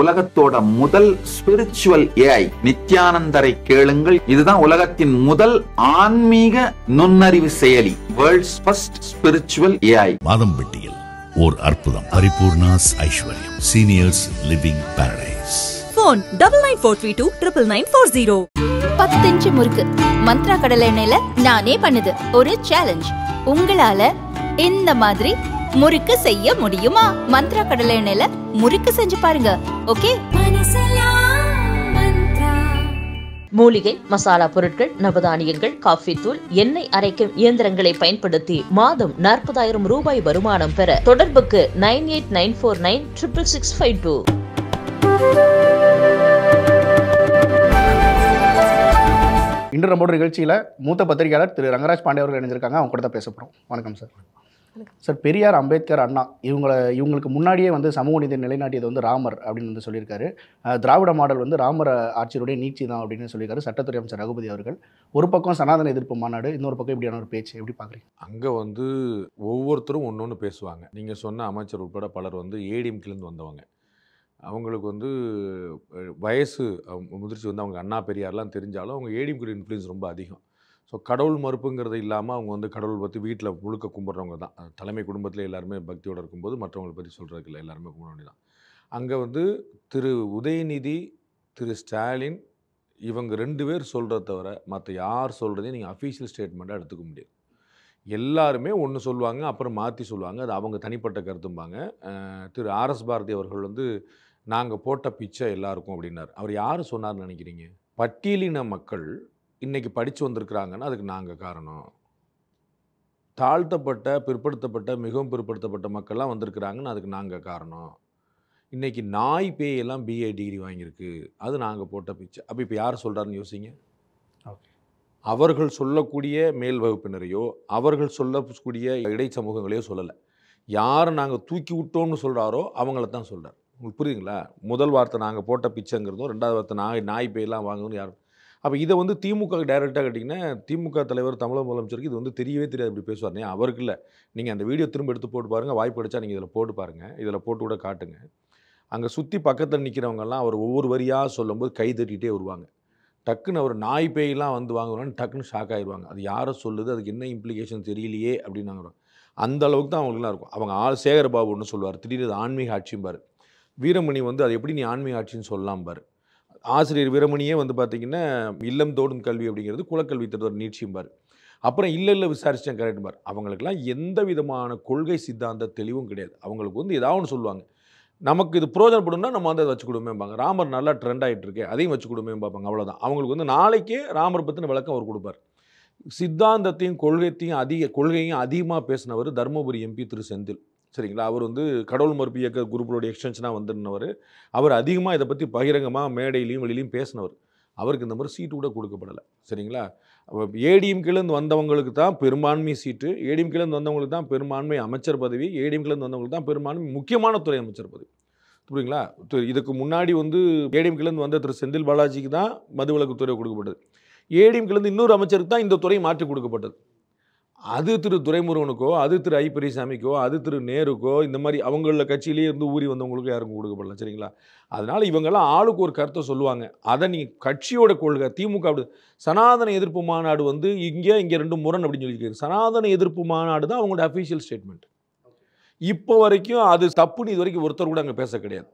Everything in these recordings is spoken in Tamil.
உலகத்தோட முதல் ஸ்பிரிச்சுவல் ஏஐ நித்யானந்தரை கேளுங்கள் இதுதான் உலகத்தின் முதல் ஆன்மீக நுண்ணறிவு செயலி வேர்ல்ட்ஸ் ஃபர்ஸ்ட் ஸ்பிரிச்சுவல் ஏஐ மாதம் பெட்டியில் ஓர் அற்புதம் Paripoorna's Aishwaryam seniors living paradise phone double nine four three two triple nine four zero பத்து இன்ச்சு முறுக்கு மந்த்ரா கடலை எண்ணெயில நானே பண்ணுது ஒரு சேலஞ்ச் உங்களால இந்த மாதிரி முறுக்கு செய்ய முடியுமா மந்த்ரா கடலை எண்ணெயில முறுக்கு செஞ்சு பாருங்க ஓகே மூலிகை மசாலா பொருட்கள் நவதானியங்கள் காஃபி தூள் எண்ணெய் அரைக்கும் இயந்திரங்களை பயன்படுத்தி மாதம் நாற்பதாயிரம் ரூபாய் வருமானம் பெற தொடர்புக்கு nine eight nine four nine triple six five two இன்று நம்மளோட நிகழ்ச்சியில் மூத்த பத்திரிகையாளர் திரு ரங்கராஜ் பாண்டே அவர்கள் இணைஞ்சிருக்காங்க அவங்க கூட தான் பேச வணக்கம் சார் சார் பெரியார் அம்பேத்கர் அண்ணா இவங்களை இவங்களுக்கு முன்னாடியே வந்து சமூக நீதி நிலைநாட்டியது வந்து ராமர் அப்படின்னு வந்து சொல்லியிருக்காரு திராவிட மாடல் வந்து ராமர் ஆட்சியருடைய நீட்சி தான் அப்படின்னு சொல்லியிருக்காரு சட்டத்துறை அமைச்சர் ரகுபதி அவர்கள் ஒரு பக்கம் சனாதன எதிர்ப்பு மாநாடு இன்னொரு பக்கம் இப்படியான ஒரு பேச்சு எப்படி பார்க்குறீங்க அங்கே வந்து ஒவ்வொருத்தரும் ஒன்று ஒன்று பேசுவாங்க நீங்கள் சொன்ன அமைச்சர் உட்பட பலர் வந்து ஏடிஎம்கிலேருந்து வந்தவங்க அவங்களுக்கு வந்து வயசு முதிர்ச்சி வந்து அவங்க அண்ணா பெரியார்லாம் தெரிஞ்சாலும் அவங்க ஏடிஎம்கிட்ட இன்ஃப்ளூயன்ஸ் ரொம்ப அதிகம் ஸோ கடவுள் மறுப்புங்கிறது இல்லாமல் அவங்க வந்து கடவுள் பற்றி வீட்டில் முழுக்க கும்பிட்றவங்க தான் தலைமை குடும்பத்தில் எல்லாருமே பக்தியோடு இருக்கும்போது மற்றவங்களை பற்றி சொல்கிறதுக்கு இல்லை எல்லாருமே கும்பிட வேண்டியதான் அங்கே வந்து திரு உதயநிதி திரு ஸ்டாலின் இவங்க ரெண்டு பேர் சொல்கிறத தவிர மற்ற யார் சொல்கிறதையும் நீங்கள் அஃபீஷியல் ஸ்டேட்மெண்ட்டாக எடுத்துக்க முடியாது எல்லாருமே ஒன்று சொல்லுவாங்க அப்புறம் மாற்றி சொல்லுவாங்க அது அவங்க தனிப்பட்ட கருத்தும்பாங்க திரு ஆர்எஸ் பாரதி அவர்கள் வந்து நாங்கள் போட்ட பிச்சை எல்லாருக்கும் அப்படின்னார் அவர் யார் சொன்னார்னு நினைக்கிறீங்க பட்டியலின மக்கள் இன்றைக்கி படித்து வந்திருக்கிறாங்கன்னு அதுக்கு நாங்கள் காரணம் தாழ்த்தப்பட்ட பிற்படுத்தப்பட்ட மிகவும் பிற்படுத்தப்பட்ட மக்கள்லாம் வந்திருக்கிறாங்கன்னு அதுக்கு நாங்கள் காரணம் இன்றைக்கி நாய் பேயெல்லாம் பிஏ டிகிரி வாங்கியிருக்கு அது நாங்கள் போட்ட பிச்சை அப்போ இப்போ யார் சொல்கிறாருன்னு யோசிங்க அவர்கள் சொல்லக்கூடிய மேல் வகுப்பினரையோ அவர்கள் சொல்லக்கூடிய இடை சமூகங்களையோ சொல்லலை யார் நாங்கள் தூக்கி விட்டோம்னு சொல்கிறாரோ அவங்கள தான் சொல்கிறார் உங்களுக்கு புரியுதுங்களா முதல் வார்த்தை நாங்கள் போட்ட பிச்சைங்கிறதும் ரெண்டாவது வார்த்தை நாய் நாய் பேயெல்லாம் வாங்கணும்னு யாரும் அப்போ இதை வந்து திமுக டைரெக்டாக கேட்டிங்கன்னா திமுக தலைவர் தமிழக முதலமைச்சருக்கு இது வந்து தெரியவே தெரியாது இப்படி பேசுவார் ஏன் அவருக்கு இல்லை நீங்கள் அந்த வீடியோ திரும்ப எடுத்து போட்டு பாருங்கள் வாய்ப்பு கிடைச்சா நீங்கள் இதில் போட்டு பாருங்கள் இதில் போட்டு கூட காட்டுங்க அங்கே சுற்றி பக்கத்தில் நிற்கிறவங்கெல்லாம் அவர் ஒவ்வொரு வரியாக சொல்லும்போது கை தட்டிகிட்டே வருவாங்க டக்குன்னு அவர் நாய் பேயெல்லாம் வந்து வாங்குவாங்கன்னு டக்குன்னு ஷாக் ஆகிடுவாங்க அது யாரை சொல்லுது அதுக்கு என்ன இம்ப்ளிகேஷன் தெரியலையே அப்படின்னு அந்த அளவுக்கு தான் அவங்களுக்குலாம் இருக்கும் அவங்க ஆள் சேகர் பாபு ஒன்று சொல்லுவார் திடீர்னு ஆன்மீக ஆட்சியும் பாரு வீரமணி வந்து அது எப்படி நீ ஆன்மீக ஆட்சின்னு சொல்லலாம் பாரு ஆசிரியர் வீரமணியே வந்து பார்த்திங்கன்னா இல்லம் தோடும் கல்வி அப்படிங்கிறது குலக்கல்வி நீட்சியும் பார் அப்புறம் இல்லை இல்லை விசாரிச்சேன் கரெக்டும்பார் அவங்களுக்கெல்லாம் எந்த விதமான கொள்கை சித்தாந்த தெளிவும் கிடையாது அவங்களுக்கு வந்து ஏதாவது ஒன்று சொல்லுவாங்க நமக்கு இது பிரயோஜனப்படும்னா நம்ம வந்து அதை வச்சு கொடுமேம்பாங்க ராமர் நல்லா ட்ரெண்ட் ஆகிட்டு இருக்கே அதையும் வச்சு கொடுமே பார்ப்பாங்க அவ்வளோதான் அவங்களுக்கு வந்து நாளைக்கே ராமர் பற்றின விளக்கம் அவர் கொடுப்பார் சித்தாந்தத்தையும் கொள்கைத்தையும் அதிக கொள்கையும் அதிகமாக பேசினவர் தருமபுரி எம்பி திரு செந்தில் சரிங்களா அவர் வந்து கடவுள் மறுப்பு இயக்க குரூப்போடைய எக்ஸ்டென்ஷனாக வந்துருந்தவர் அவர் அதிகமாக இதை பற்றி பகிரங்கமாக மேடையிலையும் வெளியிலையும் பேசினவர் அவருக்கு இந்த மாதிரி சீட்டு கூட கொடுக்கப்படலை சரிங்களா ஏடிஎம் வந்தவங்களுக்கு தான் பெரும்பான்மை சீட்டு ஏடிஎம் கீழேருந்து வந்தவங்களுக்கு தான் பெரும்பான்மை அமைச்சர் பதவி ஏடிஎம் வந்தவங்களுக்கு தான் பெரும்பான்மை முக்கியமான துறை அமைச்சர் பதவி புரியுங்களா இதுக்கு முன்னாடி வந்து ஏடிஎம் வந்த திரு செந்தில் பாலாஜிக்கு தான் மதுவிலக்கு துறை கொடுக்கப்பட்டது ஏடிஎம் கீழேருந்து இன்னொரு அமைச்சருக்கு தான் இந்த துறை மாற்றி கொடுக்கப்பட்டது அது திரு துரைமுருகனுக்கோ அது திரு ஐ பெரியசாமிக்கோ அது திரு நேருக்கோ இந்த மாதிரி அவங்கள கட்சியிலேயே இருந்து ஊறி வந்தவங்களுக்கும் யாருக்கும் கொடுக்கப்படல சரிங்களா அதனால் இவங்கெல்லாம் ஆளுக்கு ஒரு கருத்தை சொல்லுவாங்க அதை நீ கட்சியோட கொள்கை திமுக அப்படி சனாதன எதிர்ப்பு மாநாடு வந்து இங்கே இங்கே ரெண்டு முரண் அப்படின்னு சொல்லியிருக்காரு சனாதன எதிர்ப்பு மாநாடு தான் அவங்களோட அஃபிஷியல் ஸ்டேட்மெண்ட் இப்போ வரைக்கும் அது தப்புன்னு இது வரைக்கும் ஒருத்தர் கூட அங்கே பேச கிடையாது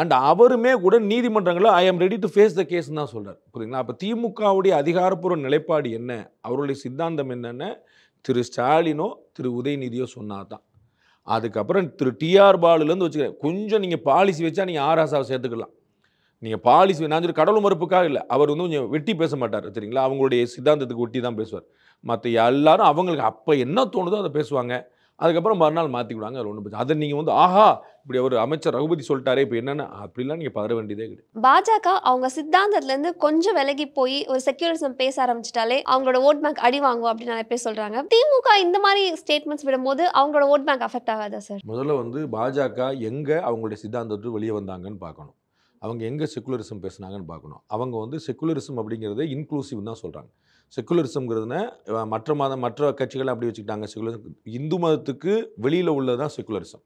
அண்ட் அவருமே கூட நீதிமன்றங்களில் I am ready to face the case தான் சொல்கிறார் புரியுங்களா அப்போ திமுகவுடைய அதிகாரப்பூர்வ நிலைப்பாடு என்ன அவருடைய சித்தாந்தம் என்னென்ன திரு ஸ்டாலினோ திரு உதயநிதியோ சொன்னா தான் அதுக்கப்புறம் திரு டிஆர் பாலுலேருந்து வச்சுக்கிறேன் கொஞ்சம் நீங்கள் பாலிசி வச்சா நீங்கள் ஆராசாவை சேர்த்துக்கலாம் நீங்கள் பாலிசி நான் சொல்லி கடவுள் மறுப்புக்காக இல்லை அவர் வந்து கொஞ்சம் வெட்டி பேச மாட்டார் சரிங்களா அவங்களுடைய சித்தாந்தத்துக்கு ஒட்டி தான் பேசுவார் மற்ற எல்லாரும் அவங்களுக்கு அப்போ என்ன தோணுதோ அதை பேசுவாங்க அதுக்கப்புறம் மறுநாள் மாற்றி விடுவாங்க அதில் ஒன்றும் அதை நீங்கள் வந்து ஆஹா இப்படி ஒரு அமைச்சர் ரகுபதி சொல்லிட்டாரே இப்போ என்னென்ன அப்படிலாம் நீங்கள் பதற வேண்டியதே கிடையாது பாஜக அவங்க சித்தாந்தத்துலேருந்து கொஞ்சம் விலகி போய் ஒரு செக்யூலரிசம் பேச ஆரம்பிச்சிட்டாலே அவங்களோட ஓட் பேங்க் அடி வாங்கும் அப்படின்னு நிறைய பேர் சொல்கிறாங்க திமுக இந்த மாதிரி ஸ்டேட்மெண்ட்ஸ் விடும்போது அவங்களோட ஓட் பேங்க் அஃபெக்ட் ஆகாதா சார் முதல்ல வந்து பாஜக எங்கே அவங்களுடைய சித்தாந்தத்துக்கு வெளியே வந்தாங்கன்னு பார்க்கணும் அவங்க எங்கே செக்குலரிசம் பேசுனாங்கன்னு பார்க்கணும் அவங்க வந்து செக்குலரிசம் அப்படிங்கிறத இன்க்ளூசிவ் தான் சொல்கிறாங்க செகுலரிசம்ங்கிறதுனா மற்ற மதம் மற்ற கட்சிகளை அப்படி வச்சுக்கிட்டாங்க செகுலரிசம் இந்து மதத்துக்கு வெளியில் உள்ளது தான் செக்குலரிசம்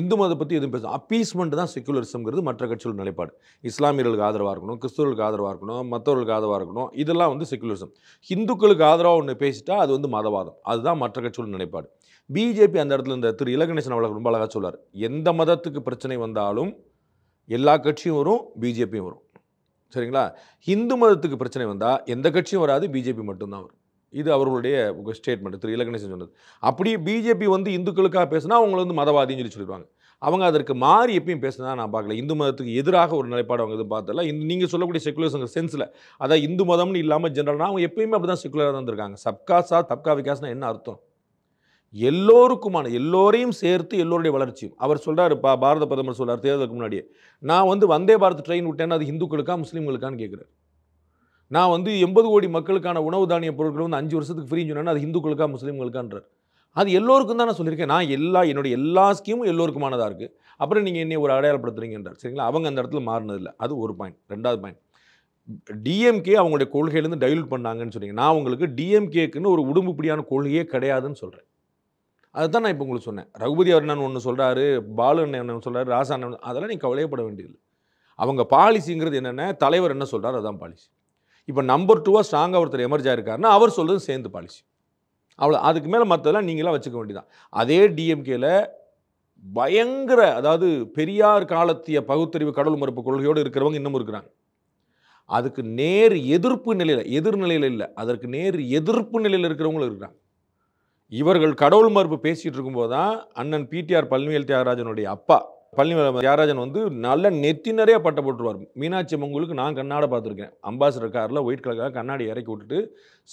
இந்து மதத்தை பற்றி எதுவும் பேசும் அப்பீஸ்மெண்ட் தான் செகுலரிசம்ங்கிறது மற்ற கட்சியோட நிலைப்பாடு இஸ்லாமியர்களுக்கு ஆதரவாக இருக்கணும் கிறிஸ்துவர்களுக்கு ஆதரவாக இருக்கணும் மற்றவர்களுக்கு ஆதரவாக இருக்கணும் இதெல்லாம் வந்து செக்குலரிசம் ஹிந்துக்களுக்கு ஆதரவாக ஒன்று பேசிட்டா அது வந்து மதவாதம் அதுதான் மற்ற கட்சியோட நிலைப்பாடு பிஜேபி அந்த இடத்துல இந்த திரு இலகணேசன் அவளுக்கு ரொம்ப அழகாக சொல்லார் எந்த மதத்துக்கு பிரச்சனை வந்தாலும் எல்லா கட்சியும் வரும் பிஜேபியும் வரும் சரிங்களா இந்து மதத்துக்கு பிரச்சனை வந்தால் எந்த கட்சியும் வராது பிஜேபி மட்டும்தான் வரும் இது அவர்களுடைய ஸ்டேட்மெண்ட் திரு இலகணேசன் சொன்னது அப்படியே பிஜேபி வந்து இந்துக்களுக்காக பேசினா அவங்களை வந்து மதவாதின்னு சொல்லி சொல்லிடுவாங்க அவங்க அதற்கு மாறி எப்பயும் பேசினா நான் பார்க்கல இந்து மதத்துக்கு எதிராக ஒரு நிலைப்பாடு அவங்க எதுவும் பார்த்தல இந்த நீங்கள் சொல்லக்கூடிய செக்குலர்ஸுங்கிற சென்ஸில் அதான் இந்து மதம்னு இல்லாமல் ஜென்ரல்னா அவங்க எப்பயுமே அப்படி தான் செக்குலராக தான் இருந்திருக்காங்க சப்கா சா தப்கா விகாஸ்னா என்ன அர்த்தம் எல்லோருக்குமான எல்லோரையும் சேர்த்து எல்லோருடைய வளர்ச்சியும் அவர் சொல்கிறார் பா பாரத பிரதமர் சொல்கிறார் தேர்தலுக்கு முன்னாடியே நான் வந்து வந்தே பாரத் ட்ரெயின் விட்டேன்னா அது இந்துக்களுக்கா முஸ்லீம்களுக்கான்னு கேட்குறாரு நான் வந்து எண்பது கோடி மக்களுக்கான உணவு தானிய பொருட்கள் வந்து அஞ்சு வருஷத்துக்கு ஃப்ரீ சொன்னேன்னா அது இந்துக்களுக்கா முஸ்லீம்களுக்கான்றார் அது எல்லோருக்கும் தான் நான் சொல்லியிருக்கேன் நான் எல்லா என்னுடைய எல்லா ஸ்கீமும் எல்லோருக்குமானதாக இருக்குது அப்புறம் நீங்கள் என்னை ஒரு அடையாளப்படுத்துறீங்கன்றார் சரிங்களா அவங்க அந்த இடத்துல மாறினதில்லை அது ஒரு பாயிண்ட் ரெண்டாவது பாயிண்ட் டிஎம்கே அவங்களுடைய கொள்கையிலேருந்து டைல்யூட் பண்ணாங்கன்னு சொன்னீங்க நான் உங்களுக்கு டிஎம்கேக்குன்னு ஒரு உடும்புப்படியான கொள்கையே கிடையாதுன்னு சொல்கிறேன் அதுதான் நான் இப்போ உங்களுக்கு சொன்னேன் ரகுபதி அவர் என்ன ஒன்று சொல்கிறாரு பாலு என்ன ஒன்று சொல்கிறாரு ராசா என்ன அதெல்லாம் நீ கவலையப்பட வேண்டியதில்லை அவங்க பாலிசிங்கிறது என்னென்ன தலைவர் என்ன சொல்கிறார் அதுதான் பாலிசி இப்போ நம்பர் டூவாக ஸ்ட்ராங்காக ஒருத்தர் எமர்ஜாக இருக்காருன்னா அவர் சொல்கிறது சேர்ந்து பாலிசி அவ்வளோ அதுக்கு மேலே மற்றதெல்லாம் நீங்களாம் வச்சுக்க வேண்டியதான் அதே டிஎம்கேல பயங்கர அதாவது பெரியார் காலத்திய பகுத்தறிவு கடல் மறுப்பு கொள்கையோடு இருக்கிறவங்க இன்னமும் இருக்கிறாங்க அதுக்கு நேர் எதிர்ப்பு நிலையில் எதிர்நிலையில் இல்லை அதற்கு நேர் எதிர்ப்பு நிலையில் இருக்கிறவங்களும் இருக்கிறாங்க இவர்கள் கடவுள் மறுப்பு பேசிகிட்டு இருக்கும்போது தான் அண்ணன் பிடிஆர் பழனிவேல் தியாகராஜனுடைய அப்பா பழனிவேல் தியாகராஜன் வந்து நல்ல நெத்தி நிறைய பட்ட போட்டுருவார் மீனாட்சி அம்மங்களுக்கு நான் கண்ணாட பார்த்துருக்கேன் அம்பாசிடர் காரில் ஒயிட் கலக்காக கண்ணாடி இறக்கி விட்டுட்டு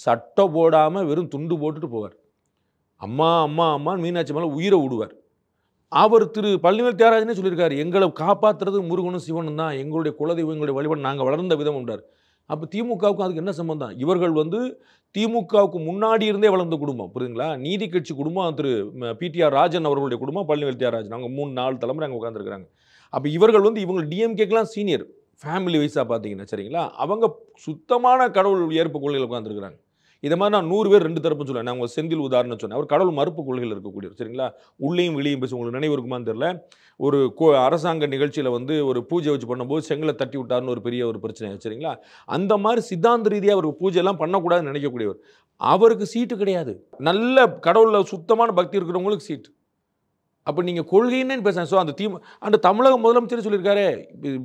சட்டை போடாமல் வெறும் துண்டு போட்டுட்டு போவார் அம்மா அம்மா அம்மான்னு மீனாட்சி அம்மாவில் உயிரை விடுவார் அவர் திரு பழனிவேல் தியாகராஜனே சொல்லியிருக்காரு எங்களை காப்பாற்றுறது முருகனும் சிவனும் தான் எங்களுடைய குலதெய்வம் எங்களுடைய வழிபாடு நாங்கள் வளர்ந்த விதம் உண்டார் அப்போ திமுகவுக்கும் அதுக்கு என்ன சம்பந்தம் இவர்கள் வந்து திமுகவுக்கு முன்னாடி இருந்தே வளர்ந்த குடும்பம் புரியுதுங்களா நீதி கட்சி குடும்பம் திரு பிடிஆர் ராஜன் அவர்களுடைய குடும்பம் பழனிவேல் தியாகராஜன் அவங்க மூணு நாலு தலைமுறை அங்கே உட்காந்துருக்குறாங்க அப்போ இவர்கள் வந்து இவங்க டிஎம்கேக்கெலாம் சீனியர் ஃபேமிலி வைஸாக பார்த்தீங்கன்னா சரிங்களா அவங்க சுத்தமான கடவுள் ஏற்பு கொள்கையில் உட்காந்துருக்குறாங்க இதை மாதிரி நான் நூறு பேர் ரெண்டு தரப்புன்னு சொல்லுவேன் நான் உங்கள் செந்தில் உதாரணம் சொன்னேன் அவர் கடவுள் மறுப்பு கொள்கையில் இருக்கக்கூடியவர் சரிங்களா உள்ளேயும் வெளியும் பேசி உங்களுக்கு நினைவு இருக்குமான்னு தெரில ஒரு கோ அரசாங்க நிகழ்ச்சியில் வந்து ஒரு பூஜை வச்சு பண்ணும்போது செங்கலை தட்டி விட்டார்னு ஒரு பெரிய ஒரு பிரச்சனை சரிங்களா அந்த மாதிரி சித்தாந்த ரீதியாக அவர் பூஜையெல்லாம் பண்ணக்கூடாதுன்னு நினைக்கக்கூடியவர் அவருக்கு சீட்டு கிடையாது நல்ல கடவுளில் சுத்தமான பக்தி இருக்கிறவங்களுக்கு சீட்டு அப்போ நீங்கள் கொள்கைன்னு பேசுகிறேன் ஸோ அந்த திமு அந்த தமிழக முதலமைச்சர் சொல்லியிருக்காரு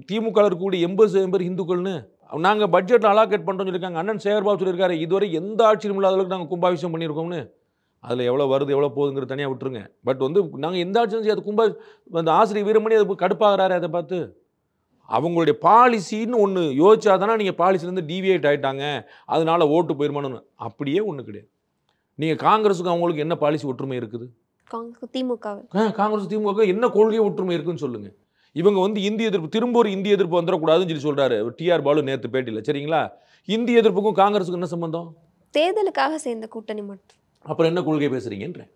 திமுக இருக்கக்கூடிய எண்பது சதவீதம் பேர் நாங்கள் பட்ஜெட்டில் அலாக்கேட் பண்ணுறோம்னு சொல்லியிருக்காங்க அண்ணன் சேகர்பாபு சொல்லியிருக்காரு இதுவரை எந்த ஆட்சியும் இல்லாத அளவுக்கு நாங்கள் கும்பாபிஷம் பண்ணியிருக்கோம்னு அதில் எவ்வளோ வருது எவ்வளோ போகுதுங்கிற தனியாக விட்டுருங்க பட் வந்து நாங்கள் எந்த ஆட்சியும் அது கும்பா அந்த ஆசிரியர் வீரமணி அது கடுப்பாகிறாரு அதை பார்த்து அவங்களுடைய பாலிசின்னு ஒன்று யோசிச்சா தானே நீங்கள் பாலிசிலேருந்து டிவியேட் ஆகிட்டாங்க அதனால் ஓட்டு போயிருமானு அப்படியே ஒன்று கிடையாது நீங்கள் காங்கிரஸுக்கு அவங்களுக்கு என்ன பாலிசி ஒற்றுமை இருக்குது காங்கிரஸ் திமுக காங்கிரஸ் திமுக என்ன கொள்கை ஒற்றுமை இருக்குன்னு சொல்லுங்கள் இவங்க வந்து இந்திய எதிர்ப்பு திரும்ப ஒரு இந்திய எதிர்ப்பு வந்துடக்கூடாதுன்னு சொல்லி சொல்கிறாரு டிஆர் பாலு நேற்று பேட்டியில் சரிங்களா இந்திய எதிர்ப்புக்கும் காங்கிரஸுக்கும் என்ன சம்பந்தம் தேர்தலுக்காக சேர்ந்த கூட்டணி மட்டும் அப்புறம் என்ன கொள்கை பேசுகிறீங்கன்றேன்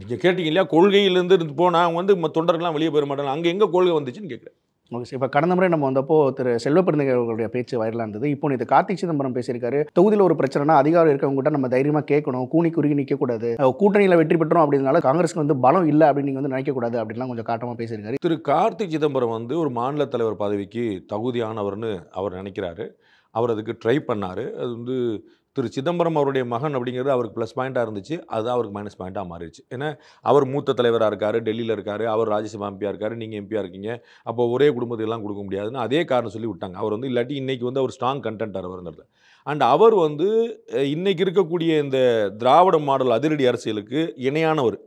நீங்கள் கேட்டீங்க இல்லையா கொள்கையிலேருந்து போனால் அவங்க வந்து தொண்டர்கள்லாம் வெளியே போயிட மாட்டாங்க அங்கே எங்கே கொள்கை வந்துச்சுன்னு கேட்குறேன் ஓகே சார் இப்போ கடந்த முறை நம்ம வந்தப்போ திரு செல்வ அவர்களுடைய பேச்சு வைரலாக இருந்தது இப்போ இது கார்த்திக் சிதம்பரம் பேசியிருக்காரு தொகுதியில் ஒரு பிரச்சனைனா அதிகாரம் இருக்கவங்ககிட்ட நம்ம தைரியமாக கேட்கணும் கூணி குறுகி நிற்கக்கூடாது கூட்டணியில் வெற்றி பெற்றோம் அப்படின்னால காங்கிரஸ்க்கு வந்து பலம் இல்லை அப்படின்னு நீங்கள் வந்து நினைக்கக்கூடாது அப்படின்லாம் கொஞ்சம் காட்டமாக பேசியிருக்காரு திரு கார்த்திக் சிதம்பரம் வந்து ஒரு மாநில தலைவர் பதவிக்கு தகுதியானவர்னு அவர் நினைக்கிறாரு அவர் அதுக்கு ட்ரை பண்ணார் அது வந்து திரு சிதம்பரம் அவருடைய மகன் அப்படிங்கிறது அவருக்கு ப்ளஸ் பாயிண்ட்டாக இருந்துச்சு அது அவருக்கு மைனஸ் பாயிண்ட்டாக மாறிடுச்சு ஏன்னா அவர் மூத்த தலைவராக இருக்கார் டெல்லியில் இருக்கார் அவர் ராஜ்யசபா எம்பியாக இருக்கார் நீங்கள் எம்பியாக இருக்கீங்க அப்போ ஒரே குடும்பத்துக்கெல்லாம் கொடுக்க முடியாதுன்னு அதே காரணம் சொல்லி விட்டாங்க அவர் வந்து இல்லாட்டி இன்றைக்கி வந்து அவர் ஸ்ட்ராங் கண்டென்ட்டார் வருங்கிறது அண்ட் அவர் வந்து இன்றைக்கி இருக்கக்கூடிய இந்த திராவிட மாடல் அதிரடி அரசியலுக்கு இணையானவர்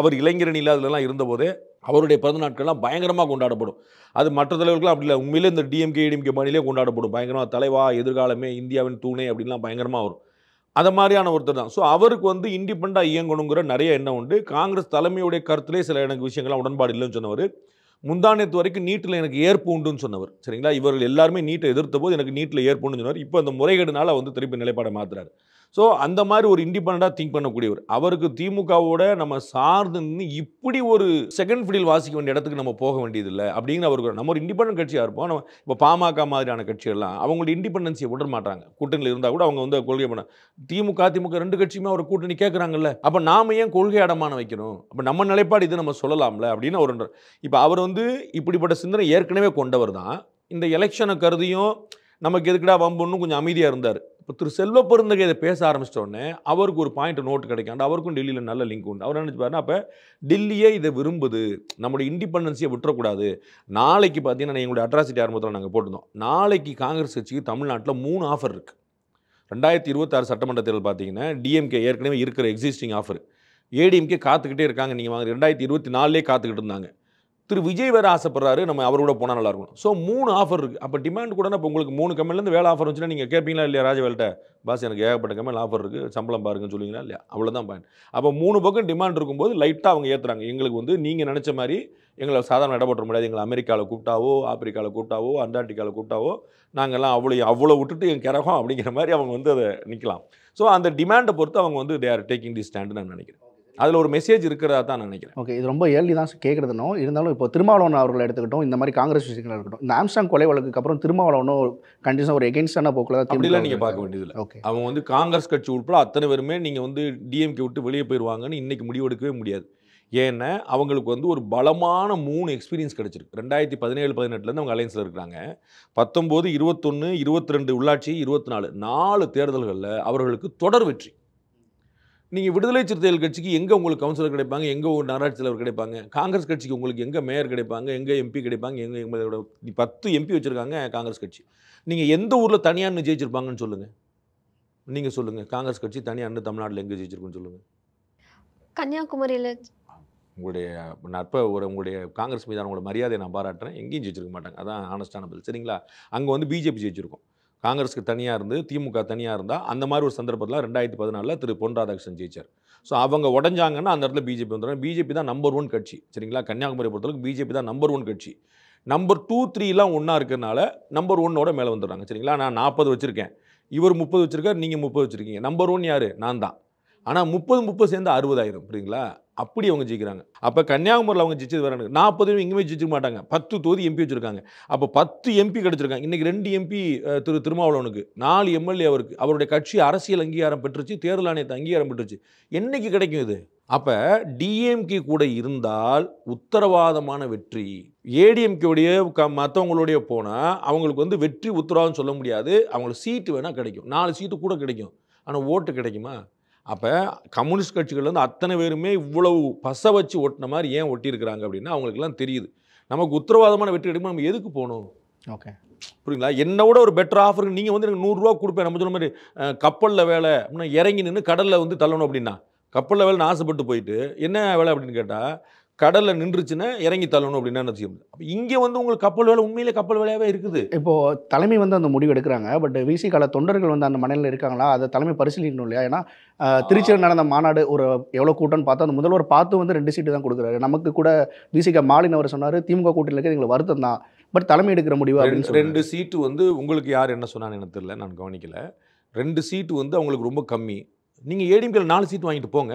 அவர் இளைஞரணி இல்லாததுலாம் இருந்தபோதே அவருடைய பிறந்த நாட்கள்லாம் பயங்கரமாக கொண்டாடப்படும் அது மற்ற தலைவர்களும் அப்படி இல்லை உண்மையிலே இந்த டிஎம்கே இடிஎம்கே மணிலே கொண்டாடப்படும் பயங்கரமாக தலைவா எதிர்காலமே இந்தியாவின் தூணை அப்படின்லாம் பயங்கரமாக வரும் அந்த மாதிரியான ஒருத்தர் தான் ஸோ அவருக்கு வந்து இண்டிபெண்டாக இயங்கணுங்கிற நிறைய எண்ணம் உண்டு காங்கிரஸ் தலைமையுடைய கருத்துலேயே சில எனக்கு விஷயங்கள்லாம் உடன்பாடு இல்லைன்னு சொன்னவர் முந்தானியத்து வரைக்கும் நீட்டில் எனக்கு ஏற்பு உண்டுன்னு சொன்னவர் சரிங்களா இவர்கள் எல்லாருமே நீட்டை எதிர்த்த போது எனக்கு நீட்டில் ஏற்புன்னு சொன்னார் இப்போ அந்த முறைகேடுனால வந்து திருப்பி நிலைப்பாடை மாற்றுறாரு ஸோ அந்த மாதிரி ஒரு இண்டிபெண்ட்டாக திங்க் பண்ணக்கூடியவர் அவருக்கு திமுகவோட நம்ம சார்ந்து நின்று இப்படி ஒரு செகண்ட் ஃபீல்டில் வாசிக்க வேண்டிய இடத்துக்கு நம்ம போக வேண்டியதில்லை அப்படிங்கிற அவருக்கு நம்ம ஒரு இண்டிபெண்ட் கட்சியாக இருப்போம் நம்ம இப்போ பாமக மாதிரியான கட்சியெல்லாம் அவங்களோட இண்டிபெண்டன்ஸியை விட மாட்டாங்க கூட்டணியில் இருந்தால் கூட அவங்க வந்து கொள்கை பண்ண திமுக திமுக ரெண்டு கட்சியுமே அவர் கூட்டணி கேட்குறாங்கல்ல அப்போ நாம் ஏன் கொள்கை அடமான வைக்கணும் அப்போ நம்ம நிலைப்பாடு இது நம்ம சொல்லலாம்ல அப்படின்னு அவர் இப்போ அவர் வந்து இப்படிப்பட்ட சிந்தனை ஏற்கனவே கொண்டவர் தான் இந்த எலெக்ஷனை கருதியும் நமக்கு எதுக்குடா வம்புன்னு கொஞ்சம் அமைதியாக இருந்தார் இப்போ திரு செல்வ இதை பேச ஆரம்பிச்சிட்டோடனே அவருக்கு ஒரு பாயிண்ட் நோட்டு கிடைக்காண்டு அவருக்கும் டெல்லியில் நல்ல லிங்க் உண்டு அவர் நினச்சிப்பாருன்னா அப்போ டெல்லியே இதை விரும்புது நம்மளுடைய இண்டிபெண்டன்ஸியை விட்டுறக்கூடாது நாளைக்கு பார்த்தீங்கன்னா எங்களுடைய அட்ராசிட்டி ஆரம்பத்தில் நாங்கள் போட்டிருந்தோம் நாளைக்கு காங்கிரஸ் கட்சிக்கு தமிழ்நாட்டில் மூணு ஆஃபர் இருக்குது ரெண்டாயிரத்தி இருபத்தாறு சட்டமன்ற தேர்தல் பார்த்தீங்கன்னா டிஎம்கே ஏற்கனவே இருக்கிற எக்ஸிஸ்டிங் ஆஃபர் ஏடிஎம்கே காத்துக்கிட்டே இருக்காங்க நீங்கள் வாங்க ரெண்டாயிரத்தி இருபத்தி நாலுலேயே காத்துக்கிட்டு இருந்தாங்க திரு விஜய் வேறு ஆசைப்படுறாரு நம்ம அவரோட போனால் நல்லா இருக்கும் ஸோ மூணு ஆஃபர் இருக்குது அப்போ டிமாண்ட் கூட இப்போ உங்களுக்கு மூணு கம்பெனிலேருந்து வேலை ஆஃபர் வந்துச்சுன்னா நீங்கள் கேட்பீங்களா இல்லையா ராஜவேல்கிட்ட பாஸ் எனக்கு ஏகப்பட்ட கம்பெனி ஆஃபர் இருக்குது சம்பளம் பாருங்கன்னு சொல்லுவீங்களா இல்லையா அவ்வளோதான் பாயிண்ட் அப்போ மூணு பக்கம் டிமாண்ட் இருக்கும்போது லைட்டாக அவங்க ஏற்றுறாங்க எங்களுக்கு வந்து நீங்கள் நினச்ச மாதிரி எங்களை சாதாரண இடப்பட்ட முடியாது எங்களை அமெரிக்காவில் கூப்பிட்டாவோ ஆப்பிரிக்காவில் கூப்பிட்டாவோ அண்டார்டிக்காவில் கூப்பிட்டாவோ நாங்கள்லாம் அவ்வளோ அவ்வளோ விட்டுட்டு என் கிரகம் அப்படிங்கிற மாதிரி அவங்க வந்து அதை நிற்கலாம் ஸோ அந்த டிமாண்டை பொறுத்து அவங்க வந்து they are taking the stand நான் நினைக்கிறேன் அதில் ஒரு மெசேஜ் இருக்கிறதா தான் நினைக்கிறேன் ஓகே இது ரொம்ப ஏர்லி தான் கேட்குறதுனோ இருந்தாலும் இப்போ திருமாவளவன் அவர்களை எடுத்துக்கிட்டோம் இந்த மாதிரி காங்கிரஸ் விஷயங்கள் இருக்கட்டும் இந்த ஆம்ஸ்டாங் கொலை வழக்குக்கு அப்புறம் திருமாவளவனும் கண்டிஷனாக ஒரு எகென்ஸ்டான போக்கில் தான் அப்படிலாம் நீங்கள் பார்க்க வேண்டியதில்லை ஓகே அவங்க வந்து காங்கிரஸ் கட்சி உட்பட அத்தனை பேருமே நீங்கள் வந்து டிஎம்கே விட்டு வெளியே போயிடுவாங்கன்னு இன்றைக்கி முடிவெடுக்கவே முடியாது ஏன்னா அவங்களுக்கு வந்து ஒரு பலமான மூணு எக்ஸ்பீரியன்ஸ் கிடச்சிருக்கு ரெண்டாயிரத்தி பதினேழு பதினெட்டுலேருந்து அவங்க அலையன்ஸில் இருக்கிறாங்க பத்தொம்போது இருபத்தொன்று இருபத்தி ரெண்டு உள்ளாட்சி இருபத்தி நாலு நாலு தேர்தல்களில் அவர்களுக்கு தொடர் வெற்றி நீங்கள் விடுதலை சிறுத்தைகள் கட்சிக்கு எங்கே உங்களுக்கு கவுன்சிலர் கிடைப்பாங்க எங்கே ஒரு நகராட்சி தலைவர் கிடைப்பாங்க காங்கிரஸ் கட்சிக்கு உங்களுக்கு எங்கே மேயர் கிடைப்பாங்க எங்கே எம்பி கிடைப்பாங்க எங்கே எங்களோட பத்து எம்பி வச்சுருக்காங்க காங்கிரஸ் கட்சி நீங்கள் எந்த ஊரில் தனியான்னு ஜெயிச்சிருப்பாங்கன்னு சொல்லுங்கள் நீங்கள் சொல்லுங்கள் காங்கிரஸ் கட்சி தனியான்னு தமிழ்நாட்டில் எங்கே ஜெயிச்சிருக்குன்னு சொல்லுங்கள் கன்னியாகுமரியில் உங்களுடைய நட்பை ஒரு உங்களுடைய காங்கிரஸ் மீதான உங்களோட மரியாதையை நான் பாராட்டுறேன் எங்கேயும் ஜெயிச்சிருக்க மாட்டாங்க அதான் ஆனஸ்டான பதில் சரிங்களா அங்கே வந்து பிஜேபி ஜெயிச்சிருக்கோம் காங்கிரஸுக்கு தனியாக இருந்து திமுக தனியாக இருந்தால் அந்த மாதிரி ஒரு சந்தர்ப்பத்தில் ரெண்டாயிரத்தி பதினாலில் திரு பொன் ராதாகிருஷ்ணன் ஜெயிச்சார் ஸோ அவங்க உடஞ்சாங்கன்னா அந்த இடத்துல பிஜேபி வந்துடுறாங்க பிஜேபி தான் நம்பர் ஒன் கட்சி சரிங்களா கன்னியாகுமரி பொறுத்தளவுக்கு பிஜேபி தான் நம்பர் ஒன் கட்சி நம்பர் டூ த்ரீலாம் ஒன்றா இருக்கிறனால நம்பர் ஒன்னோட மேலே வந்துடுறாங்க சரிங்களா நான் நாற்பது வச்சுருக்கேன் இவர் முப்பது வச்சுருக்கார் நீங்கள் முப்பது வச்சுருக்கீங்க நம்பர் ஒன் யார் நான் தான் ஆனால் முப்பது முப்பது சேர்ந்து அறுபதாயிரம் புரியுங்களா அப்படி அவங்க ஜெயிக்கிறாங்க அப்போ கன்னியாகுமரியில் அவங்க ஜெயிச்சது வேறு நாற்பது எங்கேயுமே ஜெயிச்சிக்க மாட்டாங்க பத்து தொகுதி எம்பி வச்சுருக்காங்க அப்போ பத்து எம்பி கிடச்சிருக்காங்க இன்றைக்கி ரெண்டு எம்பி திரு திருமாவளவனுக்கு நாலு எம்எல்ஏ அவருக்கு அவருடைய கட்சி அரசியல் அங்கீகாரம் பெற்றுச்சு தேர்தல் ஆணையத்தை அங்கீகாரம் பெற்றுச்சு என்றைக்கு கிடைக்கும் இது அப்போ டிஎம்கே கூட இருந்தால் உத்தரவாதமான வெற்றி ஏடிஎம்கேடைய க மற்றவங்களோடைய போனால் அவங்களுக்கு வந்து வெற்றி உத்தரவாதம் சொல்ல முடியாது அவங்களுக்கு சீட்டு வேணால் கிடைக்கும் நாலு சீட்டு கூட கிடைக்கும் ஆனால் ஓட்டு கிடைக்குமா அப்போ கம்யூனிஸ்ட் கட்சிகள்லேருந்து அத்தனை பேருமே இவ்வளவு பச வச்சு ஒட்டின மாதிரி ஏன் ஒட்டியிருக்கிறாங்க அப்படின்னா அவங்களுக்குலாம் தெரியுது நமக்கு உத்தரவாதமான வெற்றி எடுக்கும் நம்ம எதுக்கு போகணும் ஓகே புரியுங்களா என்னை விட ஒரு பெட்டர் ஆஃபர் நீங்கள் வந்து எனக்கு நூறுரூவா கொடுப்பேன் நம்ம சொன்ன மாதிரி கப்பலில் வேலை அப்படின்னா இறங்கி நின்று கடலில் வந்து தள்ளணும் அப்படின்னா கப்பலில் வேலைன்னு ஆசைப்பட்டு போயிட்டு என்ன வேலை அப்படின்னு கேட்டால் கடலில் நின்றுச்சுன்னா இறங்கி தள்ளணும் அப்படின்னு என்ன செய்ய முடியும் இங்கே வந்து உங்களுக்கு கப்பல் வேலை உண்மையிலே கப்பல் வேலையாகவே இருக்குது இப்போது தலைமை வந்து அந்த முடிவு எடுக்கிறாங்க பட் விசி கால தொண்டர்கள் வந்து அந்த மனையில் இருக்காங்களா அதை தலைமை பரிசீலிக்கணும் இல்லையா ஏன்னா திருச்சியில் நடந்த மாநாடு ஒரு எவ்வளோ கூட்டம்னு பார்த்தா அந்த முதல்வர் பார்த்து வந்து ரெண்டு சீட்டு தான் கொடுக்குறாரு நமக்கு கூட விசிகா மாலின் அவர் சொன்னார் திமுக கூட்டணியில் இருக்க எங்களுக்கு வருத்தம் தான் பட் தலைமை எடுக்கிற முடிவு அப்படின்னு ரெண்டு சீட்டு வந்து உங்களுக்கு யார் என்ன சொன்னான்னு எனக்கு தெரியல நான் கவனிக்கல ரெண்டு சீட்டு வந்து அவங்களுக்கு ரொம்ப கம்மி நீங்கள் ஏடிஎம்கே நாலு சீட் வாங்கிட்டு போங்க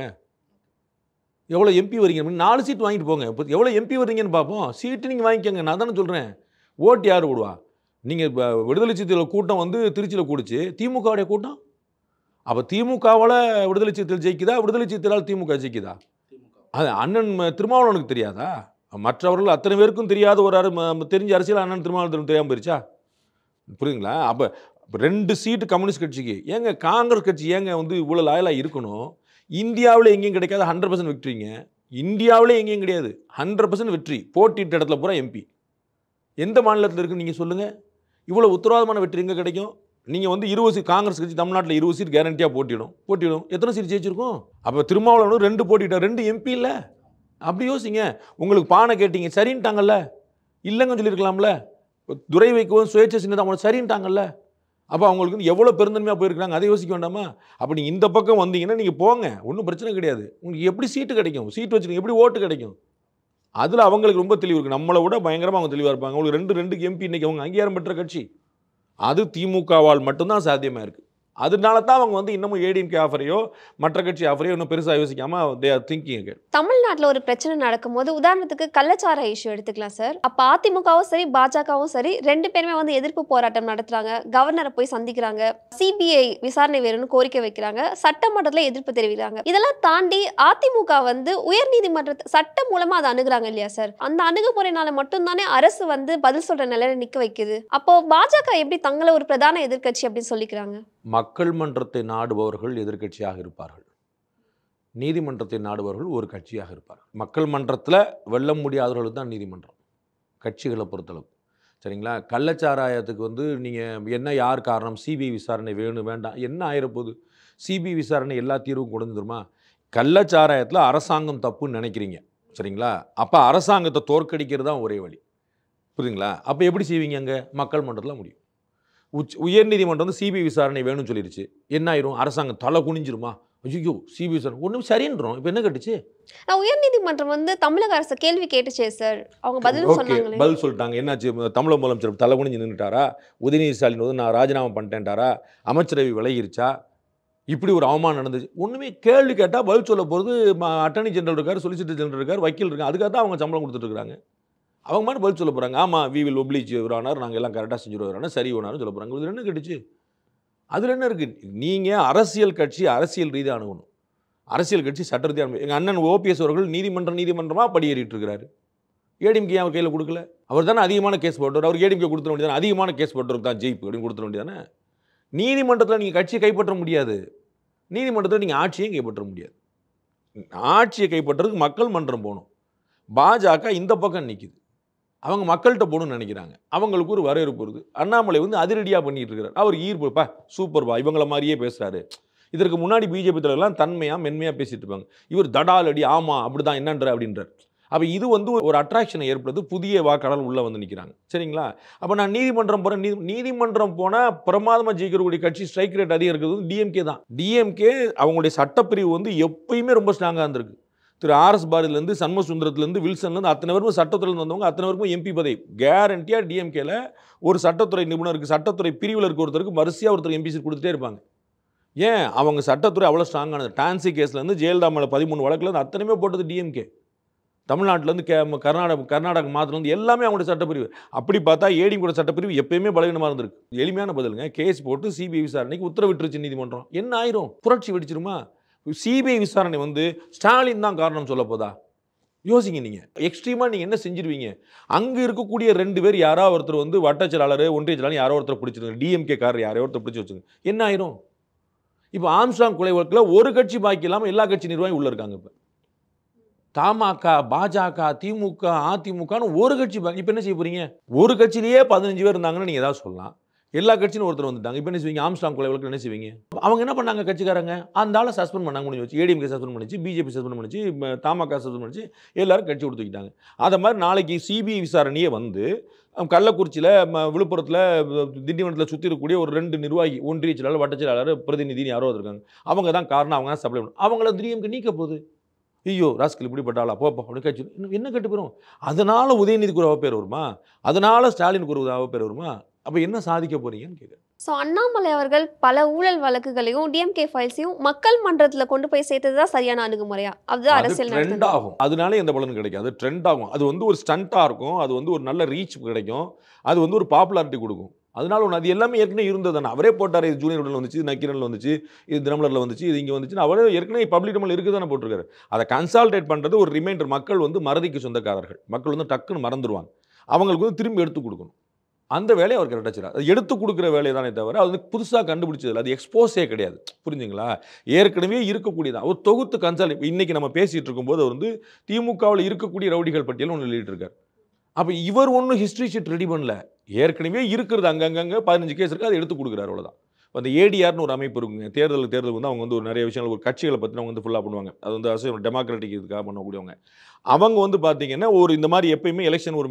எவ்வளோ எம்பி வரீங்க அப்படின்னு நாலு சீட் வாங்கிட்டு போங்க இப்போ எவ்வளோ எம்பி வரீங்கன்னு பார்ப்போம் சீட்டு நீங்கள் வாங்கிக்கோங்க நான் தானே சொல்கிறேன் ஓட்டு யார் விடுவா நீங்கள் இப்போ விடுதலை சிறுத்தைகள் கூட்டம் வந்து திருச்சியில் கூடிச்சு திமுகவுடைய கூட்டம் அப்போ திமுகவால் விடுதலை சிறுத்தைகள் ஜெயிக்குதா விடுதலை சிறுத்தைகளால் திமுக ஜெயிக்குதா அது அண்ணன் திருமாவளவனுக்கு தெரியாதா மற்றவர்கள் அத்தனை பேருக்கும் தெரியாத ஒரு அரு தெரிஞ்ச அரசியல் அண்ணன் திருமாவளவன் தெரியாமல் போயிருச்சா புரியுதுங்களா அப்போ ரெண்டு சீட்டு கம்யூனிஸ்ட் கட்சிக்கு ஏங்க காங்கிரஸ் கட்சி ஏங்க வந்து இவ்வளோ லாயலாக இருக்கணும் இந்தியாவில் எங்கேயும் கிடைக்காது ஹண்ட்ரட் பர்சன்ட் விக்ட்ரிங்க இந்தியாவில் எங்கேயும் கிடையாது ஹண்ட்ரட் பர்சன்ட் வெற்றி போட்டிட்டு இடத்துல பூரா எம்பி எந்த மாநிலத்தில் இருக்குன்னு நீங்கள் சொல்லுங்கள் இவ்வளோ உத்தரவாதமான வெற்றி எங்கே கிடைக்கும் நீங்கள் வந்து இருபது சீட் காங்கிரஸ் கட்சி தமிழ்நாட்டில் இருபது சீட் கேரண்டியாக போட்டிடும் போட்டிடும் எத்தனை சீட் ஜெயிச்சிருக்கோம் அப்போ திருமாவளவனும் ரெண்டு போட்டிட்டார் ரெண்டு எம்பி இல்லை அப்படி யோசிங்க உங்களுக்கு பானை கேட்டீங்க சரின்ட்டாங்கல்ல இல்லைங்கன்னு சொல்லியிருக்கலாம்ல துறை வைக்கவும் சுயேட்சை சின்னதாக அவங்களுக்கு சரின்ட்டாங்கல்ல அப்போ அவங்களுக்கு வந்து எவ்வளோ பெருந்தன்மையாக போயிருக்கிறாங்க அதை யோசிக்க வேண்டாமா அப்படி இந்த பக்கம் வந்தீங்கன்னா நீங்கள் போங்க ஒன்றும் பிரச்சனை கிடையாது உங்களுக்கு எப்படி சீட்டு கிடைக்கும் சீட்டு வச்சுருங்க எப்படி ஓட்டு கிடைக்கும் அதில் அவங்களுக்கு ரொம்ப தெளிவு இருக்குது நம்மளை விட பயங்கரமாக அவங்க தெளிவாக இருப்பாங்க அவங்களுக்கு ரெண்டு ரெண்டு எம்பி இன்றைக்கி அவங்க அங்கீகாரம் பெற்ற கட்சி அது திமுகவால் மட்டும்தான் சாத்தியமாக இருக்குது அதனால தான் அவங்க வந்து இன்னமும் ஏடிஎம்கே ஆஃபரையோ மற்ற கட்சி ஆஃபரையோ இன்னும் பெருசாக யோசிக்காமல் தே ஆர் திங்கிங் தமிழ்நாட்டில் ஒரு பிரச்சனை நடக்கும்போது உதாரணத்துக்கு கள்ளச்சார இஷ்யூ எடுத்துக்கலாம் சார் அப்போ அதிமுகவும் சரி பாஜகவும் சரி ரெண்டு பேருமே வந்து எதிர்ப்பு போராட்டம் நடத்துகிறாங்க கவர்னரை போய் சந்திக்கிறாங்க சிபிஐ விசாரணை வேணும்னு கோரிக்கை வைக்கிறாங்க சட்டமன்றத்தில் எதிர்ப்பு தெரிவிக்கிறாங்க இதெல்லாம் தாண்டி அதிமுக வந்து உயர்நீதிமன்ற சட்டம் மூலமாக அதை அணுகிறாங்க இல்லையா சார் அந்த அணுகுமுறையினால மட்டும்தானே அரசு வந்து பதில் சொல்கிற நிலையில நிற்க வைக்குது அப்போ பாஜக எப்படி தங்களை ஒரு பிரதான எதிர்கட்சி அப்படின்னு சொல்லிக்கிறாங்க மக்கள் மன்றத்தை நாடுபவர்கள் எதிர்கட்சியாக இருப்பார்கள் நீதிமன்றத்தை நாடுபவர்கள் ஒரு கட்சியாக இருப்பார்கள் மக்கள் மன்றத்தில் வெல்ல முடியாதவர்கள் தான் நீதிமன்றம் கட்சிகளை பொறுத்தளவு சரிங்களா கள்ளச்சாராயத்துக்கு வந்து நீங்கள் என்ன யார் காரணம் சிபிஐ விசாரணை வேணும் வேண்டாம் என்ன ஆயிரப்போகுது சிபிஐ விசாரணை எல்லா தீர்வும் கொண்டு வந்துருமா கள்ளச்சாராயத்தில் அரசாங்கம் தப்புன்னு நினைக்கிறீங்க சரிங்களா அப்போ அரசாங்கத்தை தோற்கடிக்கிறது தான் ஒரே வழி புரியுதுங்களா அப்போ எப்படி செய்வீங்க அங்கே மக்கள் மன்றத்தில் முடியும் உச் உயர்நீதிமன்றம் வந்து சிபிஐ விசாரணை வேணும்னு சொல்லிடுச்சு என்ன ஆயிரும் அரசாங்கம் தலை குனிஞ்சிருமா ஐயோ சிபிஐ விசாரணை ஒன்றும் சரின்றோம் இப்போ என்ன கேட்டுச்சு நான் உயர்நீதிமன்றம் வந்து தமிழக அரசு கேள்வி கேட்டுச்சே சார் அவங்க பதில் ஓகே பதில் சொல்லிட்டாங்க என்னாச்சு தமிழக முதலமைச்சர் தலை குனிஞ்சு நின்றுட்டாரா உதயநிதி ஸ்டாலின் வந்து நான் ராஜினாமா பண்ணிட்டேன்டாரா அமைச்சரவை விலகிருச்சா இப்படி ஒரு அவமானம் நடந்துச்சு ஒன்றுமே கேள்வி கேட்டால் பதில் சொல்ல போகிறது அட்டர்னி ஜெனரல் இருக்கார் சொலிசிட்டர் ஜெனரல் இருக்கார் வக்கீல் இருக்காங்க அதுக்காக தான் அவங்க சம்பளம் இருக்காங்க அவங்க மாதிரி பதில் சொல்ல போகிறாங்க ஆமாம் வி வில் ஒப்ளிச் ஆனார் நாங்கள் எல்லாம் கரெக்டாக செஞ்சுருவோம் சரி ஓனார் சொல்ல போகிறாங்க இது என்ன கிட்டுச்சு அதில் என்ன இருக்குது நீங்கள் அரசியல் கட்சி அரசியல் ரீதியாக அணுகணும் அரசியல் கட்சி சட்டத்தை அனுப்பி எங்கள் அண்ணன் ஓபிஎஸ் அவர்கள் நீதிமன்றம் நீதிமன்றமாக படியேறிட்டுருக்கிறாரு ஏடிஎம்கே அவர் கையில் கொடுக்கல அவர் தானே அதிகமான கேஸ் போட்டவர் அவர் ஏடிஎம்கே கொடுத்துட வேண்டியதானே அதிகமான கேஸ் போட்டவருக்கு தான் ஜெயிப்பு அப்படின்னு கொடுத்துட வேண்டியதானே நீதிமன்றத்தில் நீங்கள் கட்சியை கைப்பற்ற முடியாது நீதிமன்றத்தில் நீங்கள் ஆட்சியையும் கைப்பற்ற முடியாது ஆட்சியை கைப்பற்றுறதுக்கு மக்கள் மன்றம் போகணும் பாஜக இந்த பக்கம் நிற்கிது அவங்க மக்கள்கிட்ட போகணும்னு நினைக்கிறாங்க அவங்களுக்கு ஒரு வரவேற்பு வருது அண்ணாமலை வந்து அதிரடியாக பண்ணிட்டு இருக்கிறார் அவர் ஈர்ப்புப்பா சூப்பர்பா இவங்கள மாதிரியே பேசுகிறாரு இதற்கு முன்னாடி பிஜேபி தலைவர்லாம் தன்மையாக மென்மையாக பேசிட்டு இருப்பாங்க இவர் தடால் அடி ஆமாம் அப்படி தான் என்னன்ற அப்படின்றார் அப்போ இது வந்து ஒரு அட்ராக்ஷனை ஏற்படுது புதிய வாக்காளர் உள்ளே வந்து நிற்கிறாங்க சரிங்களா அப்போ நான் நீதிமன்றம் போகிறேன் நீதி நீதிமன்றம் போனால் பிரமாதமாக ஜெயிக்கிறக்கூடிய கட்சி ஸ்ட்ரைக் ரேட் அதிகம் இருக்கிறது டிஎம்கே தான் டிஎம்கே அவங்களுடைய சட்டப்பிரிவு வந்து எப்பயுமே ரொம்ப ஸ்ட்ராங்காக இருந்திருக்கு திரு ஆர்எஸ் பாரதியிலேருந்து சண்ம சுந்தரத்துலேருந்து வில்சன்லேருந்து அத்தனை பேருக்கும் சட்டத்துறையிலேருந்து வந்தவங்க அத்தனை பேருக்கும் எம்பி பதவி கேரண்டியாக டிஎம்கேல ஒரு சட்டத்துறை நிபுணருக்கு சட்டத்துறை பிரிவில் இருக்க ஒருத்தருக்கு வரிசையாக ஒருத்தர் எம்பிசி கொடுத்துட்டே இருப்பாங்க ஏன் அவங்க சட்டத்துறை அவ்வளோ ஸ்ட்ராங்கானது டான்சி கேஸ்லேருந்து ஜெயலலிதா மேலே பதிமூணு வழக்குலேருந்து அத்தனையுமே போட்டது டிஎம்கே தமிழ்நாட்டிலேருந்து கே கர்நாடக கர்நாடக வந்து எல்லாமே அவங்களுடைய சட்டப்பிரிவு அப்படி பார்த்தா ஏடி கூட சட்டப்பிரிவு எப்பயுமே பலவீனமாக இருந்திருக்கு எளிமையான பதிலுங்க கேஸ் போட்டு சிபிஐ விசாரணைக்கு உத்தரவிட்டுருச்சு நீதிமன்றம் என்ன ஆயிரும் புரட்சி வெடிச்சிருமா சிபிஐ விசாரணை வந்து ஸ்டாலின் தான் காரணம் சொல்ல போதா யோசிங்க நீங்கள் எக்ஸ்ட்ரீமாக நீங்கள் என்ன செஞ்சிருவீங்க அங்கே இருக்கக்கூடிய ரெண்டு பேர் யாரோ ஒருத்தர் வந்து வட்ட ஒன்றிய செயலாளர் யாரோ ஒருத்தர் பிடிச்சிருங்க டிஎம்கே காரர் யாரோ ஒருத்தர் பிடிச்சி வச்சுங்க என்ன ஆயிரும் இப்போ ஆம்ஸ்டாங் கொலை வழக்கில் ஒரு கட்சி பாக்கி இல்லாமல் எல்லா கட்சி நிர்வாகி உள்ளே இருக்காங்க இப்போ தமாக பாஜக திமுக அதிமுகன்னு ஒரு கட்சி இப்போ என்ன செய்ய போகிறீங்க ஒரு கட்சியிலேயே பதினஞ்சு பேர் இருந்தாங்கன்னு நீங்கள் ஏதாவது சொல்லலாம் எல்லா கட்சியும் ஒருத்தர் வந்துட்டாங்க இப்போ என்ன செய்வீங்க ஆம்ஸ்டாங் கொலை வழக்கு என்ன செய்வீங்க அவங்க என்ன பண்ணாங்க கட்சிக்காரங்க அந்த ஆள் சஸ்பெண்ட் பண்ணாங்க முடிஞ்சு வச்சு ஏடிஎம்கே சஸ்பெண்ட் பண்ணிச்சு பிஜேபி சஸ்பெண்ட் பண்ணிச்சு தமாக சஸ்பெண்ட் பண்ணிச்சு எல்லாரும் கட்சி கொடுத்துக்கிட்டாங்க அதை மாதிரி நாளைக்கு சிபிஐ விசாரணையே வந்து கள்ளக்குறிச்சியில் விழுப்புரத்தில் திண்டிவனத்தில் சுற்றி இருக்கக்கூடிய ஒரு ரெண்டு நிர்வாகி ஒன்றிய செயலாளர் வட்ட செயலாளர் பிரதிநிதினு யாரோ இருக்காங்க அவங்க தான் காரணம் அவங்க தான் சப்ளை பண்ணும் அவங்கள திடீர்னு நீக்க போகுது ஐயோ ராஸ்கல் இப்படிப்பட்டாளா போப்பா அப்படின்னு கட்சி என்ன கட்டு போயிடும் அதனால் உதயநிதிக்கு ஒரு அவப்பேர் வருமா அதனால் ஸ்டாலினுக்கு ஒரு அவப்பேர் வருமா அப்போ என்ன சாதிக்க போறீங்கன்னு கேட்குறேன் ஸோ அண்ணாமலை அவர்கள் பல ஊழல் வழக்குகளையும் டிஎம்கே ஃபைல்ஸையும் மக்கள் மன்றத்தில் கொண்டு போய் சேர்த்தது தான் சரியான அணுகுமுறையா அதுதான் அரசியல் ட்ரெண்ட் ஆகும் அதனால எந்த பலனும் கிடைக்கும் அது ட்ரெண்ட் ஆகும் அது வந்து ஒரு ஸ்டண்ட்டாக இருக்கும் அது வந்து ஒரு நல்ல ரீச் கிடைக்கும் அது வந்து ஒரு பாப்புலாரிட்டி கொடுக்கும் அதனால ஒன்று அது எல்லாமே ஏற்கனவே இருந்தது அவரே போட்டார் இது ஜூனியர் உடல் வந்துச்சு இது நக்கீரனில் வந்துச்சு இது தினமலரில் வந்துச்சு இது இங்கே வந்துச்சு அவரே ஏற்கனவே பப்ளிக் டமல் இருக்குது தானே போட்டிருக்காரு அதை கன்சால்டேட் பண்ணுறது ஒரு ரிமைண்டர் மக்கள் வந்து மறதிக்கு சொந்தக்காரர்கள் மக்கள் வந்து டக்குன்னு மறந்துடுவாங்க அவங்களுக்கு வந்து திரும்பி எடுத்து கொடுக்கணும் அந்த வேலையை அவர் கரெக்டாக அது எடுத்து கொடுக்குற வேலையை தானே தவிர அது வந்து புதுசாக கண்டுபிடிச்சதில்ல அது எக்ஸ்போஸே கிடையாது புரிஞ்சுங்களா ஏற்கனவே இருக்கக்கூடியதான் ஒரு தொகுத்து கன்சல்ட் இன்றைக்கி நம்ம பேசிகிட்டு இருக்கும்போது அவர் வந்து திமுகவில் இருக்கக்கூடிய ரவுடிகள் பட்டியல் ஒன்று எழுதிட்டுருக்கார் அப்போ இவர் ஒன்றும் ஹிஸ்ட்ரி ஷீட் ரெடி பண்ணல ஏற்கனவே இருக்கிறது அங்கங்கங்கே பதினஞ்சு கேஸ் இருக்குது அதை எடுத்து கொடுக்குறாரு அவ்வளோதான் அந்த ஏடிஆர்னு ஒரு அமைப்பு இருக்குங்க தேர்தல் தேர்தல் வந்து அவங்க வந்து ஒரு நிறைய விஷயங்கள் ஒரு கட்சிகளை பற்றி அவங்க வந்து ஃபுல்லாக பண்ணுவாங்க அது வந்து அசை டெமோக்ராட்டிக் இதுக்காக பண்ணக்கூடியவங்க அவங்க வந்து பார்த்தீங்கன்னா ஒரு இந்த மாதிரி எப்பயுமே எலெக்ஷன் ஒரு